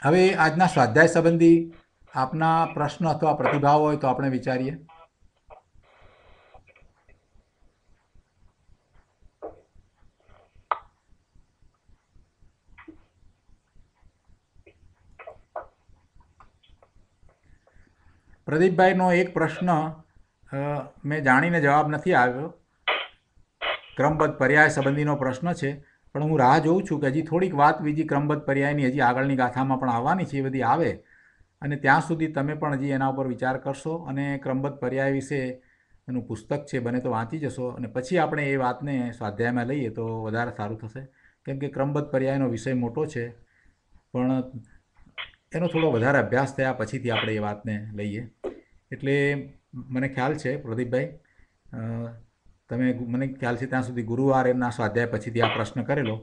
હવે આજના સ્વાધ્યાય સંબંધી આપના પ્રશ્ન અથવા પ્રતિભાવ હોય તો આપણે વિચારીએ પ્રદીપભાઈનો એક પ્રશ્ન મેં જાણીને જવાબ નથી આવ્યો ક્રમબદ્ધ પર્યાય સંબંધીનો પ્રશ્ન છે પણ હું રાહ જોઉં છું કે હજી થોડીક વાત બીજી ક્રમબદ્ધ પર્યાયની હજી આગળની ગાથામાં પણ આવવાની છે એ બધી આવે અને ત્યાં સુધી તમે પણ હજી એના ઉપર વિચાર કરશો અને ક્રમબદ્ધ પર્યાય વિશે એનું પુસ્તક છે બને તો વાંચી જશો અને પછી આપણે એ વાતને સ્વાધ્યાયમાં લઈએ તો વધારે સારું થશે કેમ કે ક્રમબદ્ધ પર્યાયનો વિષય મોટો છે પણ એનો થોડો વધારે અભ્યાસ થયા પછીથી આપણે એ વાતને લઈએ એટલે મને ખ્યાલ છે પ્રદીપભાઈ તમે મને ખ્યાલ છે ત્યાં સુધી ગુરુવાર એમના સ્વાધ્યાય પછીથી આ પ્રશ્ન કરેલો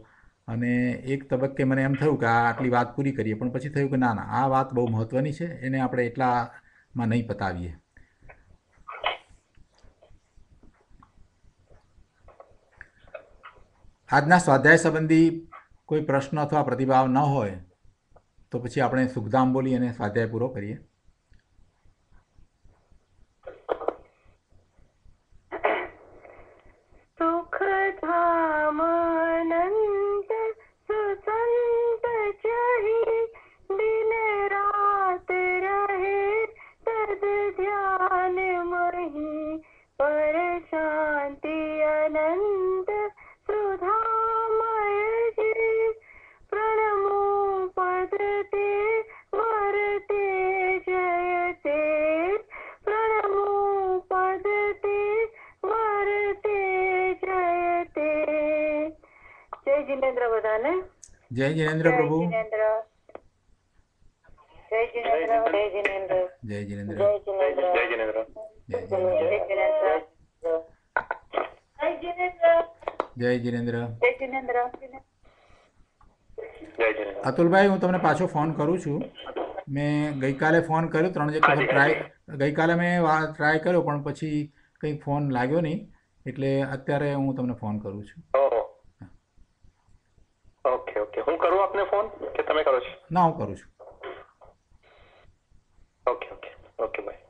અને એક તબક્કે મને એમ થયું કે આ આટલી વાત પૂરી કરીએ પણ પછી થયું કે ના ના આ વાત બહુ મહત્વની છે એને આપણે એટલામાં નહીં પતાવીએ આજના સ્વાધ્યાય સંબંધી કોઈ પ્રશ્ન અથવા પ્રતિભાવ ન હોય તો પછી આપણે સુખધામ બોલી અને સ્વાધ્યાય પૂરો કરીએ જીનેન્દ્ર બધાને જય જીનેન્દ્ર પ્રભુ જય જીનેન્દ્ર જય જીનેન્દ્ર જય જીનેન્દ્ર જય જીનેન્દ્ર જય જીનેન્દ્ર જય જીનેન્દ્ર અતુલભાઈ હું તમને પાછો ફોન કરું છું મેં ગઈકાલે ફોન કર્યો ત્રણ એક ટ્રાય ગઈકાલે મેં ટ્રાય કર્યો પણ પછી કંઈ ફોન લાગ્યો નહીં એટલે અત્યારે હું તમને ફોન કરું છું કરું આપને ફોન કે તમે કરો છો ના હું કરું છું ઓકે ઓકે ઓકે બાય